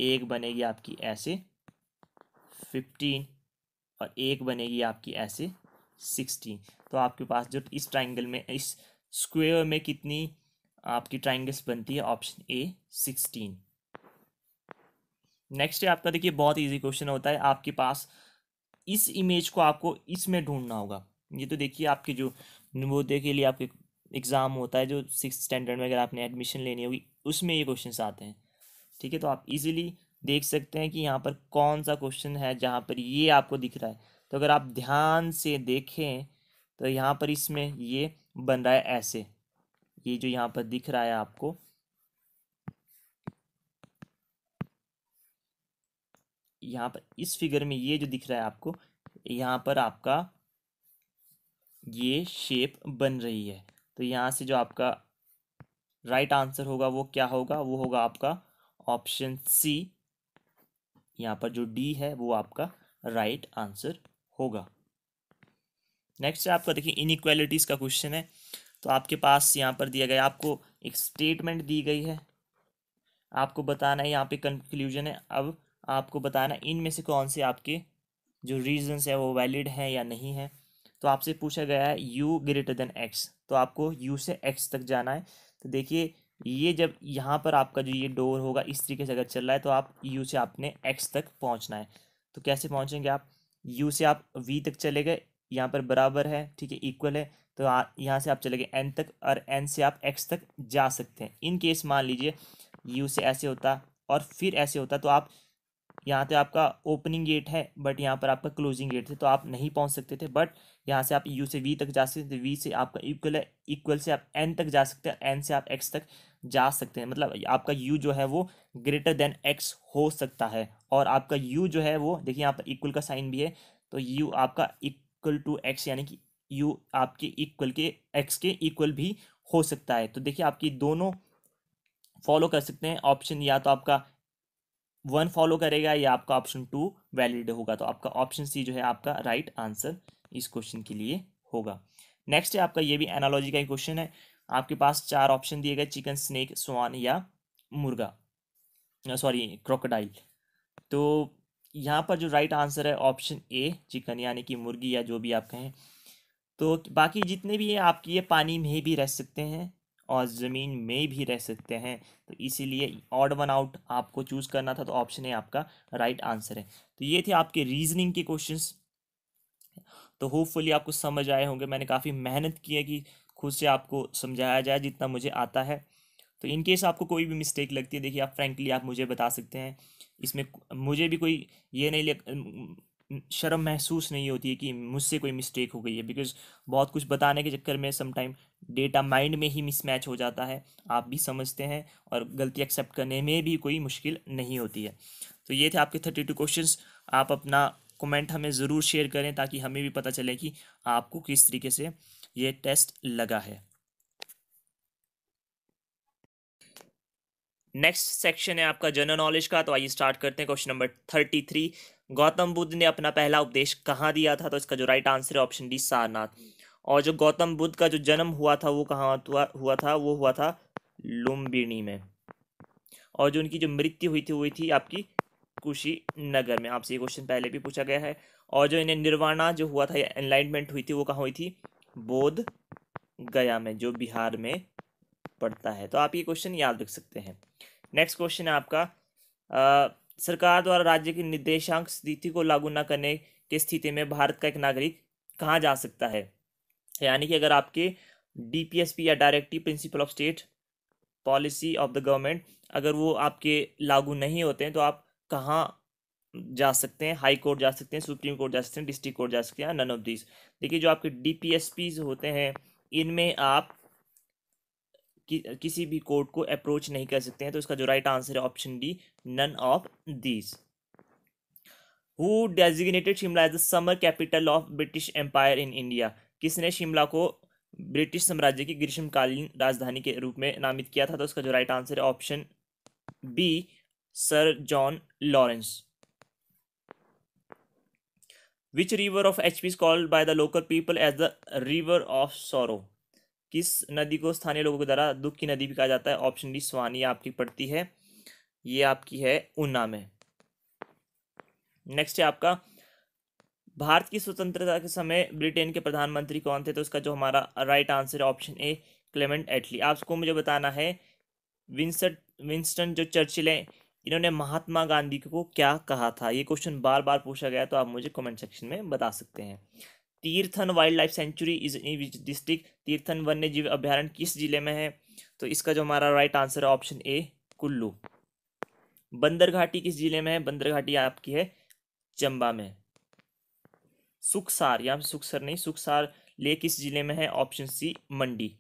एक बनेगी आपकी ऐसे फिफ्टीन और एक बनेगी आपकी ऐसे सिक्सटीन तो आपके पास जो इस ट्राइंगल में इस स्क्वेयर में कितनी आपकी ट्राइंगल्स बनती है ऑप्शन ए सिक्सटीन नेक्स्ट है आपका देखिए बहुत इजी क्वेश्चन होता है आपके पास इस इमेज को आपको इसमें ढूंढना होगा ये तो देखिए आपके जो नवोदय के लिए आपके एग्ज़ाम होता है जो सिक्स स्टैंडर्ड में अगर आपने एडमिशन लेनी होगी उसमें ये क्वेश्चन आते हैं ठीक है तो आप इजीली देख सकते हैं कि यहाँ पर कौन सा क्वेश्चन है जहाँ पर ये आपको दिख रहा है तो अगर आप ध्यान से देखें तो यहाँ पर इसमें ये बन रहा है ऐसे ये जो यहाँ पर दिख रहा है आपको यहाँ पर इस फिगर में ये जो दिख रहा है आपको यहाँ पर आपका ये शेप बन रही है तो यहाँ से जो आपका राइट right आंसर होगा वो क्या होगा वो होगा आपका ऑप्शन सी यहाँ पर जो डी है वो आपका राइट right आंसर होगा नेक्स्ट है आपका देखिए इनक्वालिटीज़ का क्वेश्चन है तो आपके पास यहाँ पर दिया गया आपको एक स्टेटमेंट दी गई है आपको बताना है यहाँ पे कंक्लूजन है अब आपको बताना इनमें से कौन से आपके जो रीजंस है वो वैलिड हैं या नहीं है तो आपसे पूछा गया है यू ग्रेटर देन एक्स तो आपको यू से एक्स तक जाना है तो देखिए ये जब यहाँ पर आपका जो ये डोर होगा इस तरीके से अगर चल रहा है तो आप यू से आपने एक्स तक पहुँचना है तो कैसे पहुँचेंगे आप यू से आप वी तक चले गए यहाँ पर बराबर है ठीक है इक्वल है तो यहाँ से आप चले गए एन तक और एन से आप एक्स तक जा सकते हैं इन केस मान लीजिए यू से ऐसे होता और फिर ऐसे होता तो आप यहाँ पे आपका ओपनिंग गेट है बट यहाँ पर आपका क्लोजिंग गेट थे तो आप नहीं पहुँच सकते थे बट यहाँ से आप यू से वी तक जा सकते हैं वी तो से आपका इक्वल है इक्वल से आप एन तक जा सकते हैं एन से आप एक्स तक जा सकते हैं मतलब आपका यू जो है वो ग्रेटर देन एक्स हो सकता है और आपका यू जो है वो देखिए यहाँ पर इक्वल का साइन भी है तो यू आपका इक्वल टू एक्स यानी कि यू आपके इक्वल के एक्स के इक्वल भी हो सकता है तो देखिए आपकी दोनों फॉलो कर सकते हैं ऑप्शन या तो आपका वन फॉलो करेगा या आपका ऑप्शन टू वैलिड होगा तो आपका ऑप्शन सी जो है आपका राइट right आंसर इस क्वेश्चन के लिए होगा नेक्स्ट है आपका ये भी एनालॉजी का ही क्वेश्चन है आपके पास चार ऑप्शन दिए गए चिकन स्नेक स्वान या मुर्गा सॉरी क्रोकोडाइल तो यहाँ पर जो राइट आंसर है ऑप्शन ए चिकन यानी कि मुर्गी या जो भी आप कहें तो बाकी जितने भी हैं आपकी ये पानी में भी रह सकते हैं और ज़मीन में भी रह सकते हैं तो इसीलिए ऑड वन आउट आपको चूज़ करना था तो ऑप्शन ए आपका राइट आंसर है तो ये थे आपके रीजनिंग के क्वेश्चंस तो होपफुली आपको समझ आए होंगे मैंने काफ़ी मेहनत की है कि खुद से आपको समझाया जाए जितना मुझे आता है तो इन केस आपको कोई भी मिस्टेक लगती है देखिए आप फ्रेंकली आप मुझे बता सकते हैं इसमें मुझे भी कोई ये नहीं लग शर्म महसूस नहीं होती है कि मुझसे कोई मिस्टेक हो गई है बिकॉज बहुत कुछ बताने के चक्कर में समटाइम डेटा माइंड में ही मिसमैच हो जाता है आप भी समझते हैं और गलती एक्सेप्ट करने में भी कोई मुश्किल नहीं होती है तो ये थे आपके थर्टी टू क्वेश्चन आप अपना कमेंट हमें ज़रूर शेयर करें ताकि हमें भी पता चले कि आपको किस तरीके से ये टेस्ट लगा है नेक्स्ट सेक्शन है आपका जनरल नॉलेज का तो आइए स्टार्ट करते हैं question number thirty three Gautam Buddha ने अपना पहला उपदेश कहाँ दिया था तो इसका जो राइट आंसर है ऑप्शन डी सारनाथ और जो गौतम बुद्ध का जो जन्म हुआ था वो कहाँ हुआ था वो हुआ था लुम्बिनी में और जो उनकी जो मृत्यु हुई थी हुई थी आपकी कुशीनगर में आपसे ये क्वेश्चन पहले भी पूछा गया है और जो इन्हें निर्वाणा जो हुआ था या एनलाइनमेंट हुई थी वो कहाँ हुई थी बोध गया में जो बिहार में पड़ता है तो आप ये क्वेश्चन याद रख सकते हैं नेक्स्ट क्वेश्चन है आपका आ, सरकार द्वारा राज्य की निर्देशांक स्थिति को लागू न करने की स्थिति में भारत का एक नागरिक कहाँ जा सकता है यानी कि अगर आपके डी या directive principle of state policy of the government अगर वो आपके लागू नहीं होते हैं तो आप कहाँ जा सकते हैं हाई कोर्ट जा सकते हैं सुप्रीम कोर्ट जा सकते हैं डिस्ट्रिक्ट कोर्ट जा सकते हैं नन ऑफ दिस देखिए जो आपके डी होते हैं इनमें आप कि, किसी भी कोर्ट को अप्रोच नहीं कर सकते हैं तो इसका जो राइट आंसर है option D none of this who designated Shimla as the summer capital of British Empire in India किसने शिमला को ब्रिटिश साम्राज्य की ग्रीष्मकालीन राजधानी के रूप में नामित किया था तो उसका जो राइट आंसर है option B sir John Lawrence which river of H P called by the local people as the river of sorrow किस नदी को स्थानीय लोगों के द्वारा दुख की नदी भी कहा जाता है ऑप्शन डी स्वानी आपकी पड़ती है ये आपकी है ऊना में नेक्स्ट है आपका भारत की स्वतंत्रता के समय ब्रिटेन के प्रधानमंत्री कौन थे तो उसका जो हमारा राइट आंसर है ऑप्शन ए क्लेमेंट एटली आपको मुझे बताना है विंसट विंस्टन जो चर्चिल हैं इन्होंने महात्मा गांधी को क्या कहा था ये क्वेश्चन बार बार पूछा गया तो आप मुझे कमेंट सेक्शन में बता सकते हैं Tirthan wild life sanctuary is in which district Tirthan वन्य जीव अभ्यारण्य किस जिले में है तो इसका जो हमारा राइट आंसर है ऑप्शन ए कुल्लू बंदर घाटी किस जिले में है बंदर घाटी आपकी है चंबा में सुखसार यहाँ सुखसर नहीं सुखसार ले किस जिले में है option C Mandi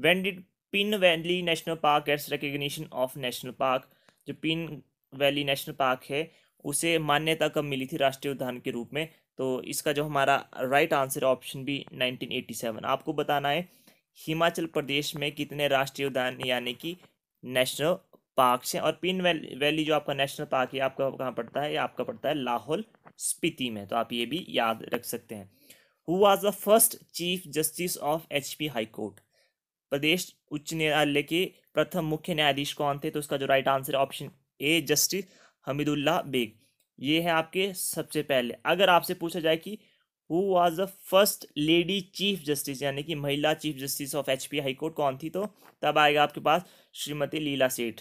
when did Pin Valley National Park its recognition of national park जो पिन वैली नेशनल पार्क है उसे मान्यता कब मिली थी राष्ट्रीय उद्यान के रूप में तो इसका जो हमारा राइट आंसर ऑप्शन एटी 1987 आपको बताना है हिमाचल प्रदेश में कितने राष्ट्रीय उद्यान यानी कि नेशनल पार्क्स हैं और पिन वैली वैली जो आपका नेशनल पार्क है आपका कहाँ पड़ता है आपका पड़ता है लाहौल स्पीति में तो आप ये भी याद रख सकते हैं who was the first chief justice of H P high court प्रदेश उच्च न्यायालय के प्रथम मुख्य न्यायाधीश कौन थे तो उसका जो राइट आंसर है option A justice Hamidullah Beg ये है आपके सबसे पहले अगर आपसे पूछा जाए कि who was the first lady chief justice यानी कि महिला chief justice of H P high court कौन थी तो तब आएगा आपके पास श्रीमती लीला सेठ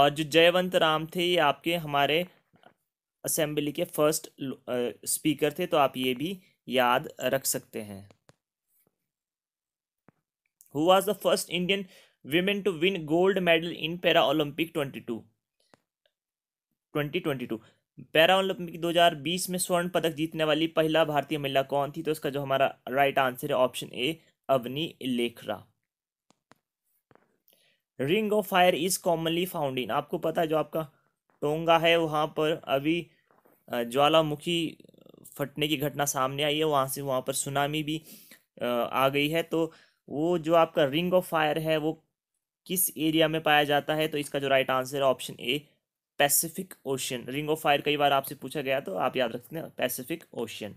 और जो जयवंत राम थे ये आपके हमारे असेंबली के फर्स्ट स्पीकर थे तो आप ये भी याद रख सकते हैं who was the first Indian women to win gold medal in para Olympic 22 2022 para Olympic 2020 में स्वर्ण पदक जीतने वाली पहला भारतीय महिला कौन थी तो इसका जो हमारा राइट आंसर है option A Avani Lekhara ring of fire is commonly found in आपको पता है जो आपका टोंगा है वहां पर अभी ज्वालामुखी फटने की घटना सामने आई है वहां से वहां पर सुनामी भी आ गई है तो वो जो आपका रिंग ऑफ फायर है वो किस एरिया में पाया जाता है तो इसका जो राइट आंसर है option A Pacific Ocean ring of fire कई बार आपसे पूछा गया तो आप याद रखते हैं Pacific Ocean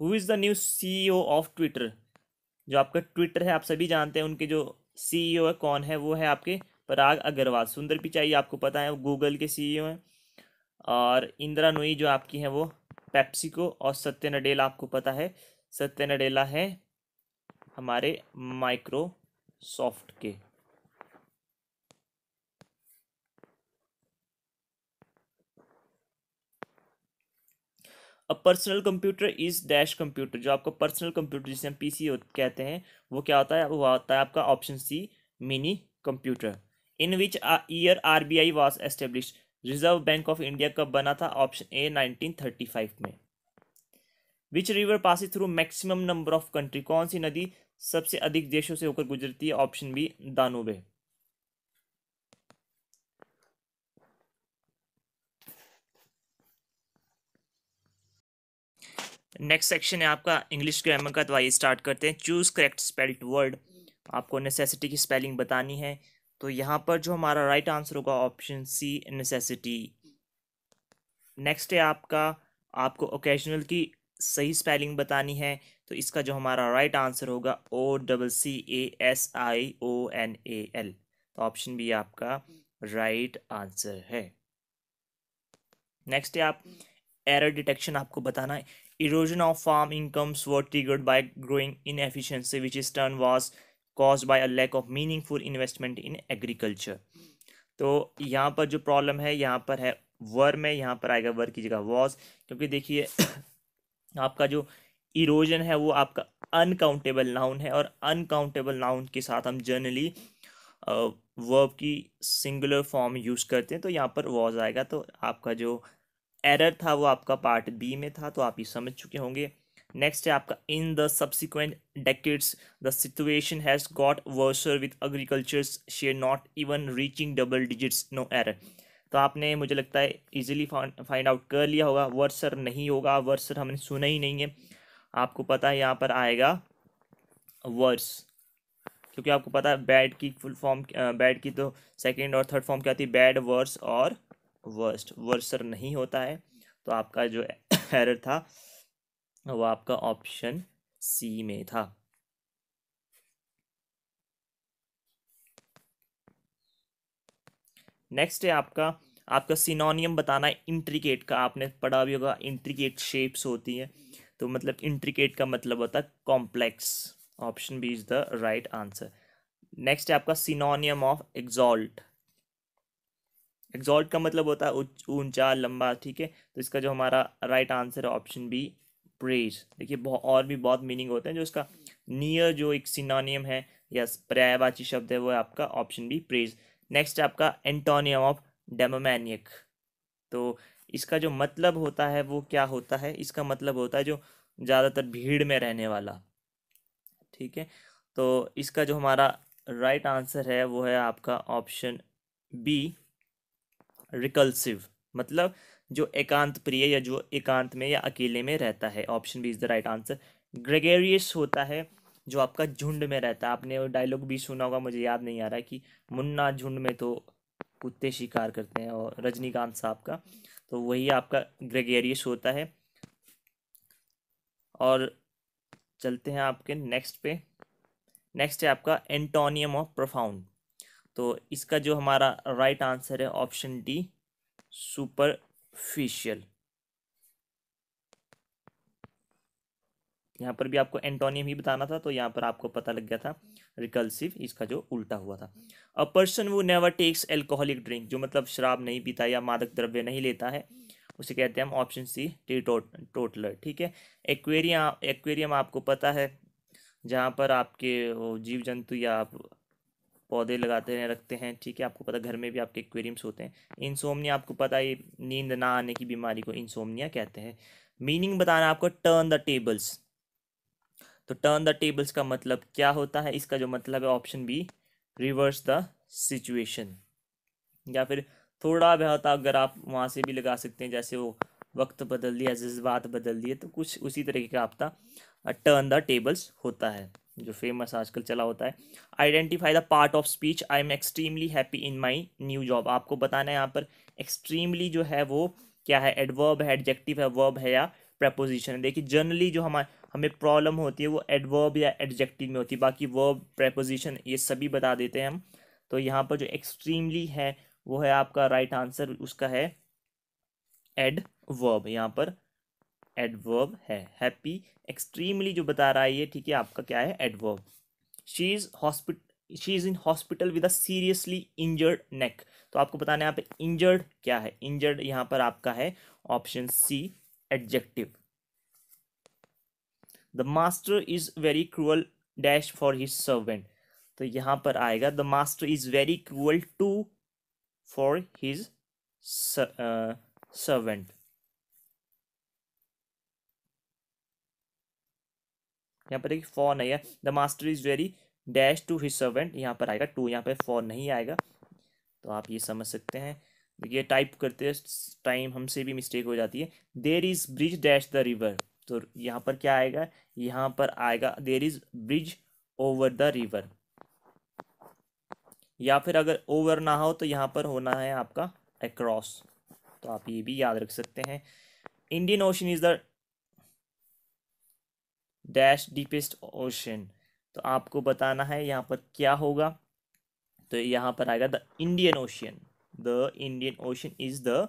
who is the new CEO of Twitter जो आपका ट्विटर है आप सभी जानते हैं उनके जो सीईओ e है कौन है वो है आपके पराग अग्रवाल सुंदर पिचाई आपको पता है वो गूगल के सीईओ e हैं और इंदिरा नोई जो आपकी हैं वो पेप्सिको और सत्य नडेला आपको पता है सत्य नडेला है हमारे माइक्रोसॉफ्ट के personal computer is dash computer जो आपका पर्सनल कंप्यूटर जिसे हम पीसी कहते हैं वो क्या होता है वो आता है आपका option C mini computer in which year RBI was establish Reserve Bank of India कब बना था option A nineteen thirty five में which river passes through maximum number of country कौन सी नदी सबसे अधिक देशों से होकर गुजरती है option B Danube next section है आपका इंग्लिश ग्रामर का तो आइए स्टार्ट करते हैं चूज़ करेक्ट स्पेल्ड वर्ड आपको नेसेसिटी की स्पेलिंग बतानी है तो यहाँ पर जो हमारा राइट आंसर होगा ऑप्शन सी नेसेसिटी नेक्स्ट है आपका आपको ओकेजनल की सही स्पेलिंग बतानी है तो इसका जो हमारा राइट आंसर होगा O double C A S I O N A L तो ऑप्शन बी आपका राइट right आंसर है नेक्स्ट है आप एरर डिटेक्शन आपको बताना है erosion of farm incomes were triggered by growing in efficiency which is turn was cause by a lack of meaningful investment in agriculture तो यहाँ पर जो प्रॉब्लम है यहाँ पर है वर में यहाँ पर आएगा वर की जगह वॉज क्योंकि देखिए आपका जो इरोजन है वो आपका अनकाउंटेबल नाउन है और अनकाउंटेबल नाउन के साथ हम जनरली वर्ब की सिंगुलर फॉर्म यूज़ करते हैं तो यहाँ पर वॉज आएगा तो आपका जो एरर था वो आपका पार्ट बी में था तो आप ये समझ चुके होंगे नेक्स्ट है आपका in the subsequent decades the situation has got worser with agriculture's share not even reaching double digits no error तो आपने मुझे लगता है ईजिली फाइंड आउट कर लिया होगा वर्सर सर नहीं होगा वर्ड सर हमने सुना ही नहीं है आपको पता है यहाँ पर आएगा वर्स क्योंकि आपको पता है बैड की फुल फॉर्म बैड की तो सेकंड और थर्ड फॉर्म क्या होती है बैड वर्स और वर्स्ट वर्सर नहीं होता है तो आपका जो एरर था वो आपका ऑप्शन सी में था नेक्स्ट है आपका आपका सिनोनियम बताना है इंट्रिकेट का आपने पढ़ा भी होगा इंट्रिकेट शेप्स होती हैं तो मतलब इंट्रिकेट का मतलब होता है complex option B is the right answer next है आपका सिनोनियम ऑफ एग्जॉल्ट एग्जॉल्ट का मतलब होता है ऊंचा लंबा ठीक है तो इसका जो हमारा राइट आंसर है ऑप्शन बी प्रेज देखिए और भी बहुत मीनिंग होते हैं जो इसका नियर जो एक सिनोनियम है या पर्यायवाची शब्द है वो है आपका ऑप्शन बी प्रेज नेक्स्ट आपका एंटोनियम ऑफ डेमोमैनिक तो इसका जो मतलब होता है वो क्या होता है इसका मतलब होता है जो ज़्यादातर भीड़ में रहने वाला ठीक है तो इसका जो हमारा राइट right आंसर है वो है आपका ऑप्शन बी रिकल्सिव मतलब जो एकांत प्रिय या जो एकांत में या अकेले में रहता है option B is the right answer gregarious होता है जो आपका झुंड में रहता है आपने वो डायलॉग भी सुना होगा मुझे याद नहीं आ रहा है कि मुन्ना झुंड में तो कुत्ते शिकार करते हैं और रजनीकांत साहब का तो वही आपका ग्रेगेरियस होता है और चलते हैं आपके नेक्स्ट पे नेक्स्ट है आपका एंटोनियम ऑफ प्रोफाउंड तो इसका जो हमारा राइट right आंसर है ऑप्शन डी सुपरफिशियल यहाँ पर भी आपको एंटोनियम ही बताना था तो यहाँ पर आपको पता लग गया था रिकल्सिव इसका जो उल्टा हुआ था अ पर्सन वो नेवर टेक्स एल्कोहलिक ड्रिंक जो मतलब शराब नहीं पीता या मादक द्रव्य नहीं लेता है उसे कहते हैं हम ऑप्शन सी टी टोटलर ठीक है एक्वेरिया एक्वेरियम आपको पता है जहाँ पर आपके जीव जंतु या आप पौधे लगाते हैं रखते हैं ठीक है आपको पता घर में भी आपके एक्वेरियम्स होते हैं इंसोमनिया आपको पता है नींद ना आने की बीमारी को इंसोमनिया कहते हैं मीनिंग बताना आपको टर्न द टेबल्स तो टर्न द टेबल्स का मतलब क्या होता है इसका जो मतलब है option B reverse the situation या फिर थोड़ा बहुत अगर आप वहाँ से भी लगा सकते हैं जैसे वो वक्त बदल दिया जज्बात बदल दिए तो कुछ उसी तरीके का आपका टर्न द टेबल्स होता है जो फेमस आजकल चला होता है identify the part of speech I am extremely happy in my new job आपको बताना है यहाँ पर एक्सट्रीमली जो है वो क्या है एडवर्ब है एडजेक्टिव है वर्ब है या प्रपोजिशन है देखिए जनरली जो हमारे हमें प्रॉब्लम होती है वो एडवर्ब या एडजेक्टिव में होती है बाकी वर्ब प्रेपोजिशन ये सभी बता देते हैं हम तो यहाँ पर जो एक्सट्रीमली है वो है आपका राइट right आंसर उसका है एड वर्ब यहाँ पर एडवर्ब है हैप्पी एक्सट्रीमली जो बता रहा है ये ठीक है आपका क्या है adverb she is hospit she is in hospital with a seriously injured neck तो आपको बताना है यहाँ पे इंजर्ड क्या है इंजर्ड यहाँ पर आपका है option C adjective the master is very cruel dash for his servant तो यहाँ पर आएगा the master is very cruel to for his servant यहाँ पर देखिए फॉर नहीं है the master is very dash to his servant यहाँ पर आएगा टू यहाँ पर फॉर नहीं आएगा तो आप ये समझ सकते हैं देखिए टाइप करते टाइम हमसे भी मिस्टेक हो जाती है there is bridge dash the river तो यहाँ पर क्या आएगा यहाँ पर आएगा there is bridge over the river या फिर अगर ओवर ना हो तो यहाँ पर होना है आपका अक्रॉस तो आप ये भी याद रख सकते हैं Indian Ocean is the dash deepest ocean तो आपको बताना है यहाँ पर क्या होगा तो यहाँ पर आएगा the Indian Ocean the Indian Ocean is the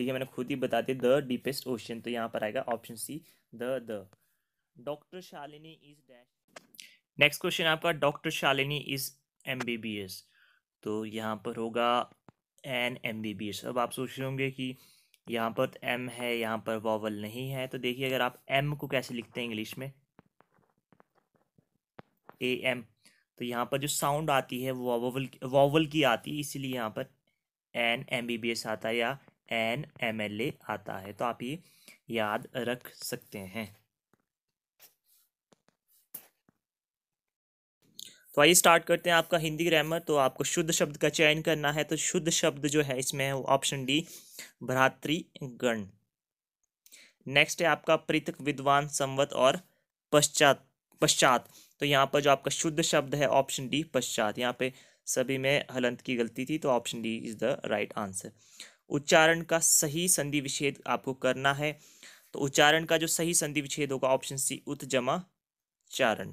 देखिए मैंने खुद ही बता दिया द डीपेस्ट ओशन तो यहाँ पर आएगा option C the the doctor Shalini is dash next question आपका doctor Shalini is M B B S तो यहाँ पर होगा an M B B S अब आप सोच रहे होंगे कि यहाँ पर एम है यहाँ पर वॉवल नहीं है तो देखिए अगर आप एम को कैसे लिखते हैं इंग्लिश में ए एम तो यहाँ पर जो साउंड आती है वो वॉवल वॉवल की आती है इसीलिए यहाँ पर N M B B S आता है या एन एम एल ए आता है तो आप ये याद रख सकते हैं तो आइए स्टार्ट करते हैं आपका हिंदी ग्रामर तो आपको शुद्ध शब्द का चयन करना है तो शुद्ध शब्द जो है इसमें है ऑप्शन डी भ्रातृगण नेक्स्ट है आपका पृथक विद्वान संवत और पश्चात पश्चात तो यहाँ पर जो आपका शुद्ध शब्द है ऑप्शन डी पश्चात यहाँ पे सभी में हलंत की गलती थी तो option D is the right answer उच्चारण का सही संधि विच्छेद आपको करना है तो उच्चारण का जो सही संधि विच्छेद होगा ऑप्शन सी उत जमा चारण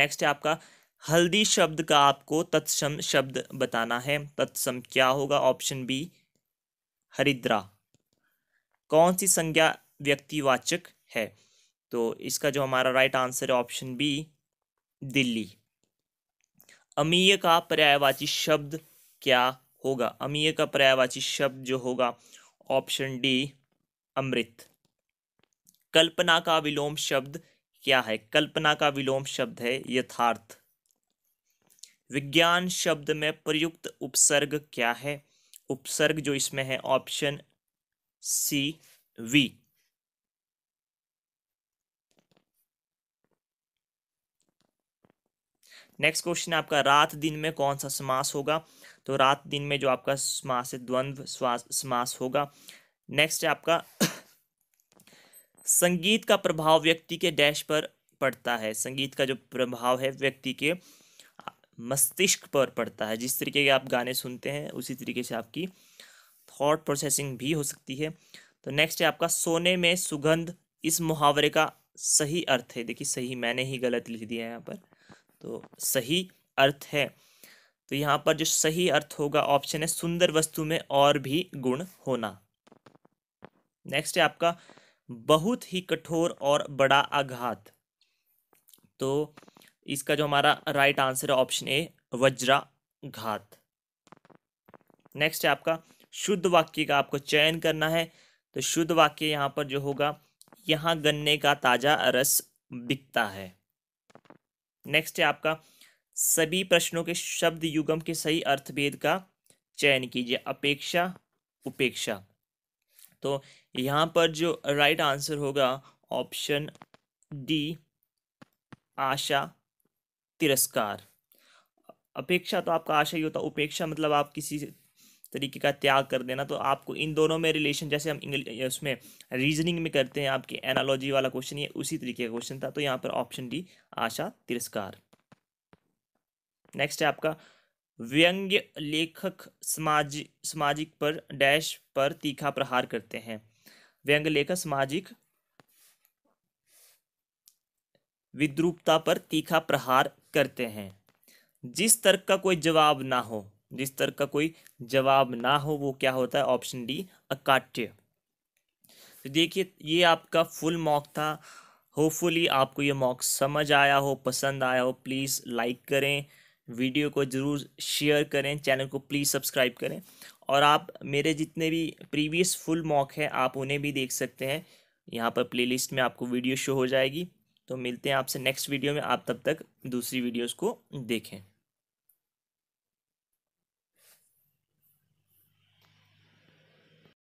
नेक्स्ट है आपका हल्दी शब्द का आपको तत्सम शब्द बताना है तत्सम क्या होगा ऑप्शन बी हरिद्रा कौन सी संज्ञा व्यक्तिवाचक है तो इसका जो हमारा राइट आंसर है ऑप्शन बी दिल्ली अमीय का पर्यायवाची शब्द क्या होगा अमीय का पर्यायवाची शब्द जो होगा ऑप्शन डी अमृत कल्पना का विलोम शब्द क्या है कल्पना का विलोम शब्द है यथार्थ विज्ञान शब्द में प्रयुक्त उपसर्ग क्या है उपसर्ग जो इसमें है ऑप्शन सी वी नेक्स्ट क्वेश्चन आपका रात दिन में कौन सा समास होगा तो रात दिन में जो आपका समास है द्वंद्व श्वास समास होगा नेक्स्ट है आपका संगीत का प्रभाव व्यक्ति के डैश पर पड़ता है संगीत का जो प्रभाव है व्यक्ति के मस्तिष्क पर पड़ता है जिस तरीके के आप गाने सुनते हैं उसी तरीके से आपकी थॉट प्रोसेसिंग भी हो सकती है तो नेक्स्ट है आपका सोने में सुगंध इस मुहावरे का सही अर्थ है देखिए सही मैंने ही गलत लिख दिया है यहाँ पर तो सही अर्थ है तो यहाँ पर जो सही अर्थ होगा ऑप्शन है सुंदर वस्तु में और भी गुण होना नेक्स्ट है आपका बहुत ही कठोर और बड़ा आघात तो इसका जो हमारा राइट आंसर है ऑप्शन ए वज्राघात नेक्स्ट है आपका शुद्ध वाक्य का आपको चयन करना है तो शुद्ध वाक्य यहाँ पर जो होगा यहाँ गन्ने का ताज़ा रस बिकता है नेक्स्ट है आपका सभी प्रश्नों के शब्द युगम के सही अर्थभेद का चयन कीजिए अपेक्षा उपेक्षा तो यहाँ पर जो राइट आंसर होगा ऑप्शन डी आशा तिरस्कार अपेक्षा तो आपका आशा ही होता उपेक्षा मतलब आप किसी तरीके का त्याग कर देना तो आपको इन दोनों में रिलेशन जैसे हम इंग्लिश उसमें रीजनिंग में करते हैं आपकी एनालॉजी वाला क्वेश्चन ये उसी तरीके का क्वेश्चन था तो यहाँ पर ऑप्शन डी आशा तिरस्कार नेक्स्ट है आपका व्यंग्य लेखक समाज सामाजिक पर डैश पर तीखा प्रहार करते हैं व्यंग्य लेखक सामाजिक विद्रूपता पर तीखा प्रहार करते हैं जिस तर्क का कोई जवाब ना हो जिस तर्क का कोई जवाब ना हो वो क्या होता है ऑप्शन डी अकाट्य तो देखिए ये आपका फुल मॉक था होपफुली आपको ये मॉक समझ आया हो पसंद आया हो प्लीज़ लाइक करें वीडियो को ज़रूर शेयर करें चैनल को प्लीज़ सब्सक्राइब करें और आप मेरे जितने भी प्रीवियस फुल मॉक है आप उन्हें भी देख सकते हैं यहाँ पर प्लेलिस्ट में आपको वीडियो शो हो जाएगी तो मिलते हैं आपसे नेक्स्ट वीडियो में आप तब तक दूसरी वीडियोस को देखें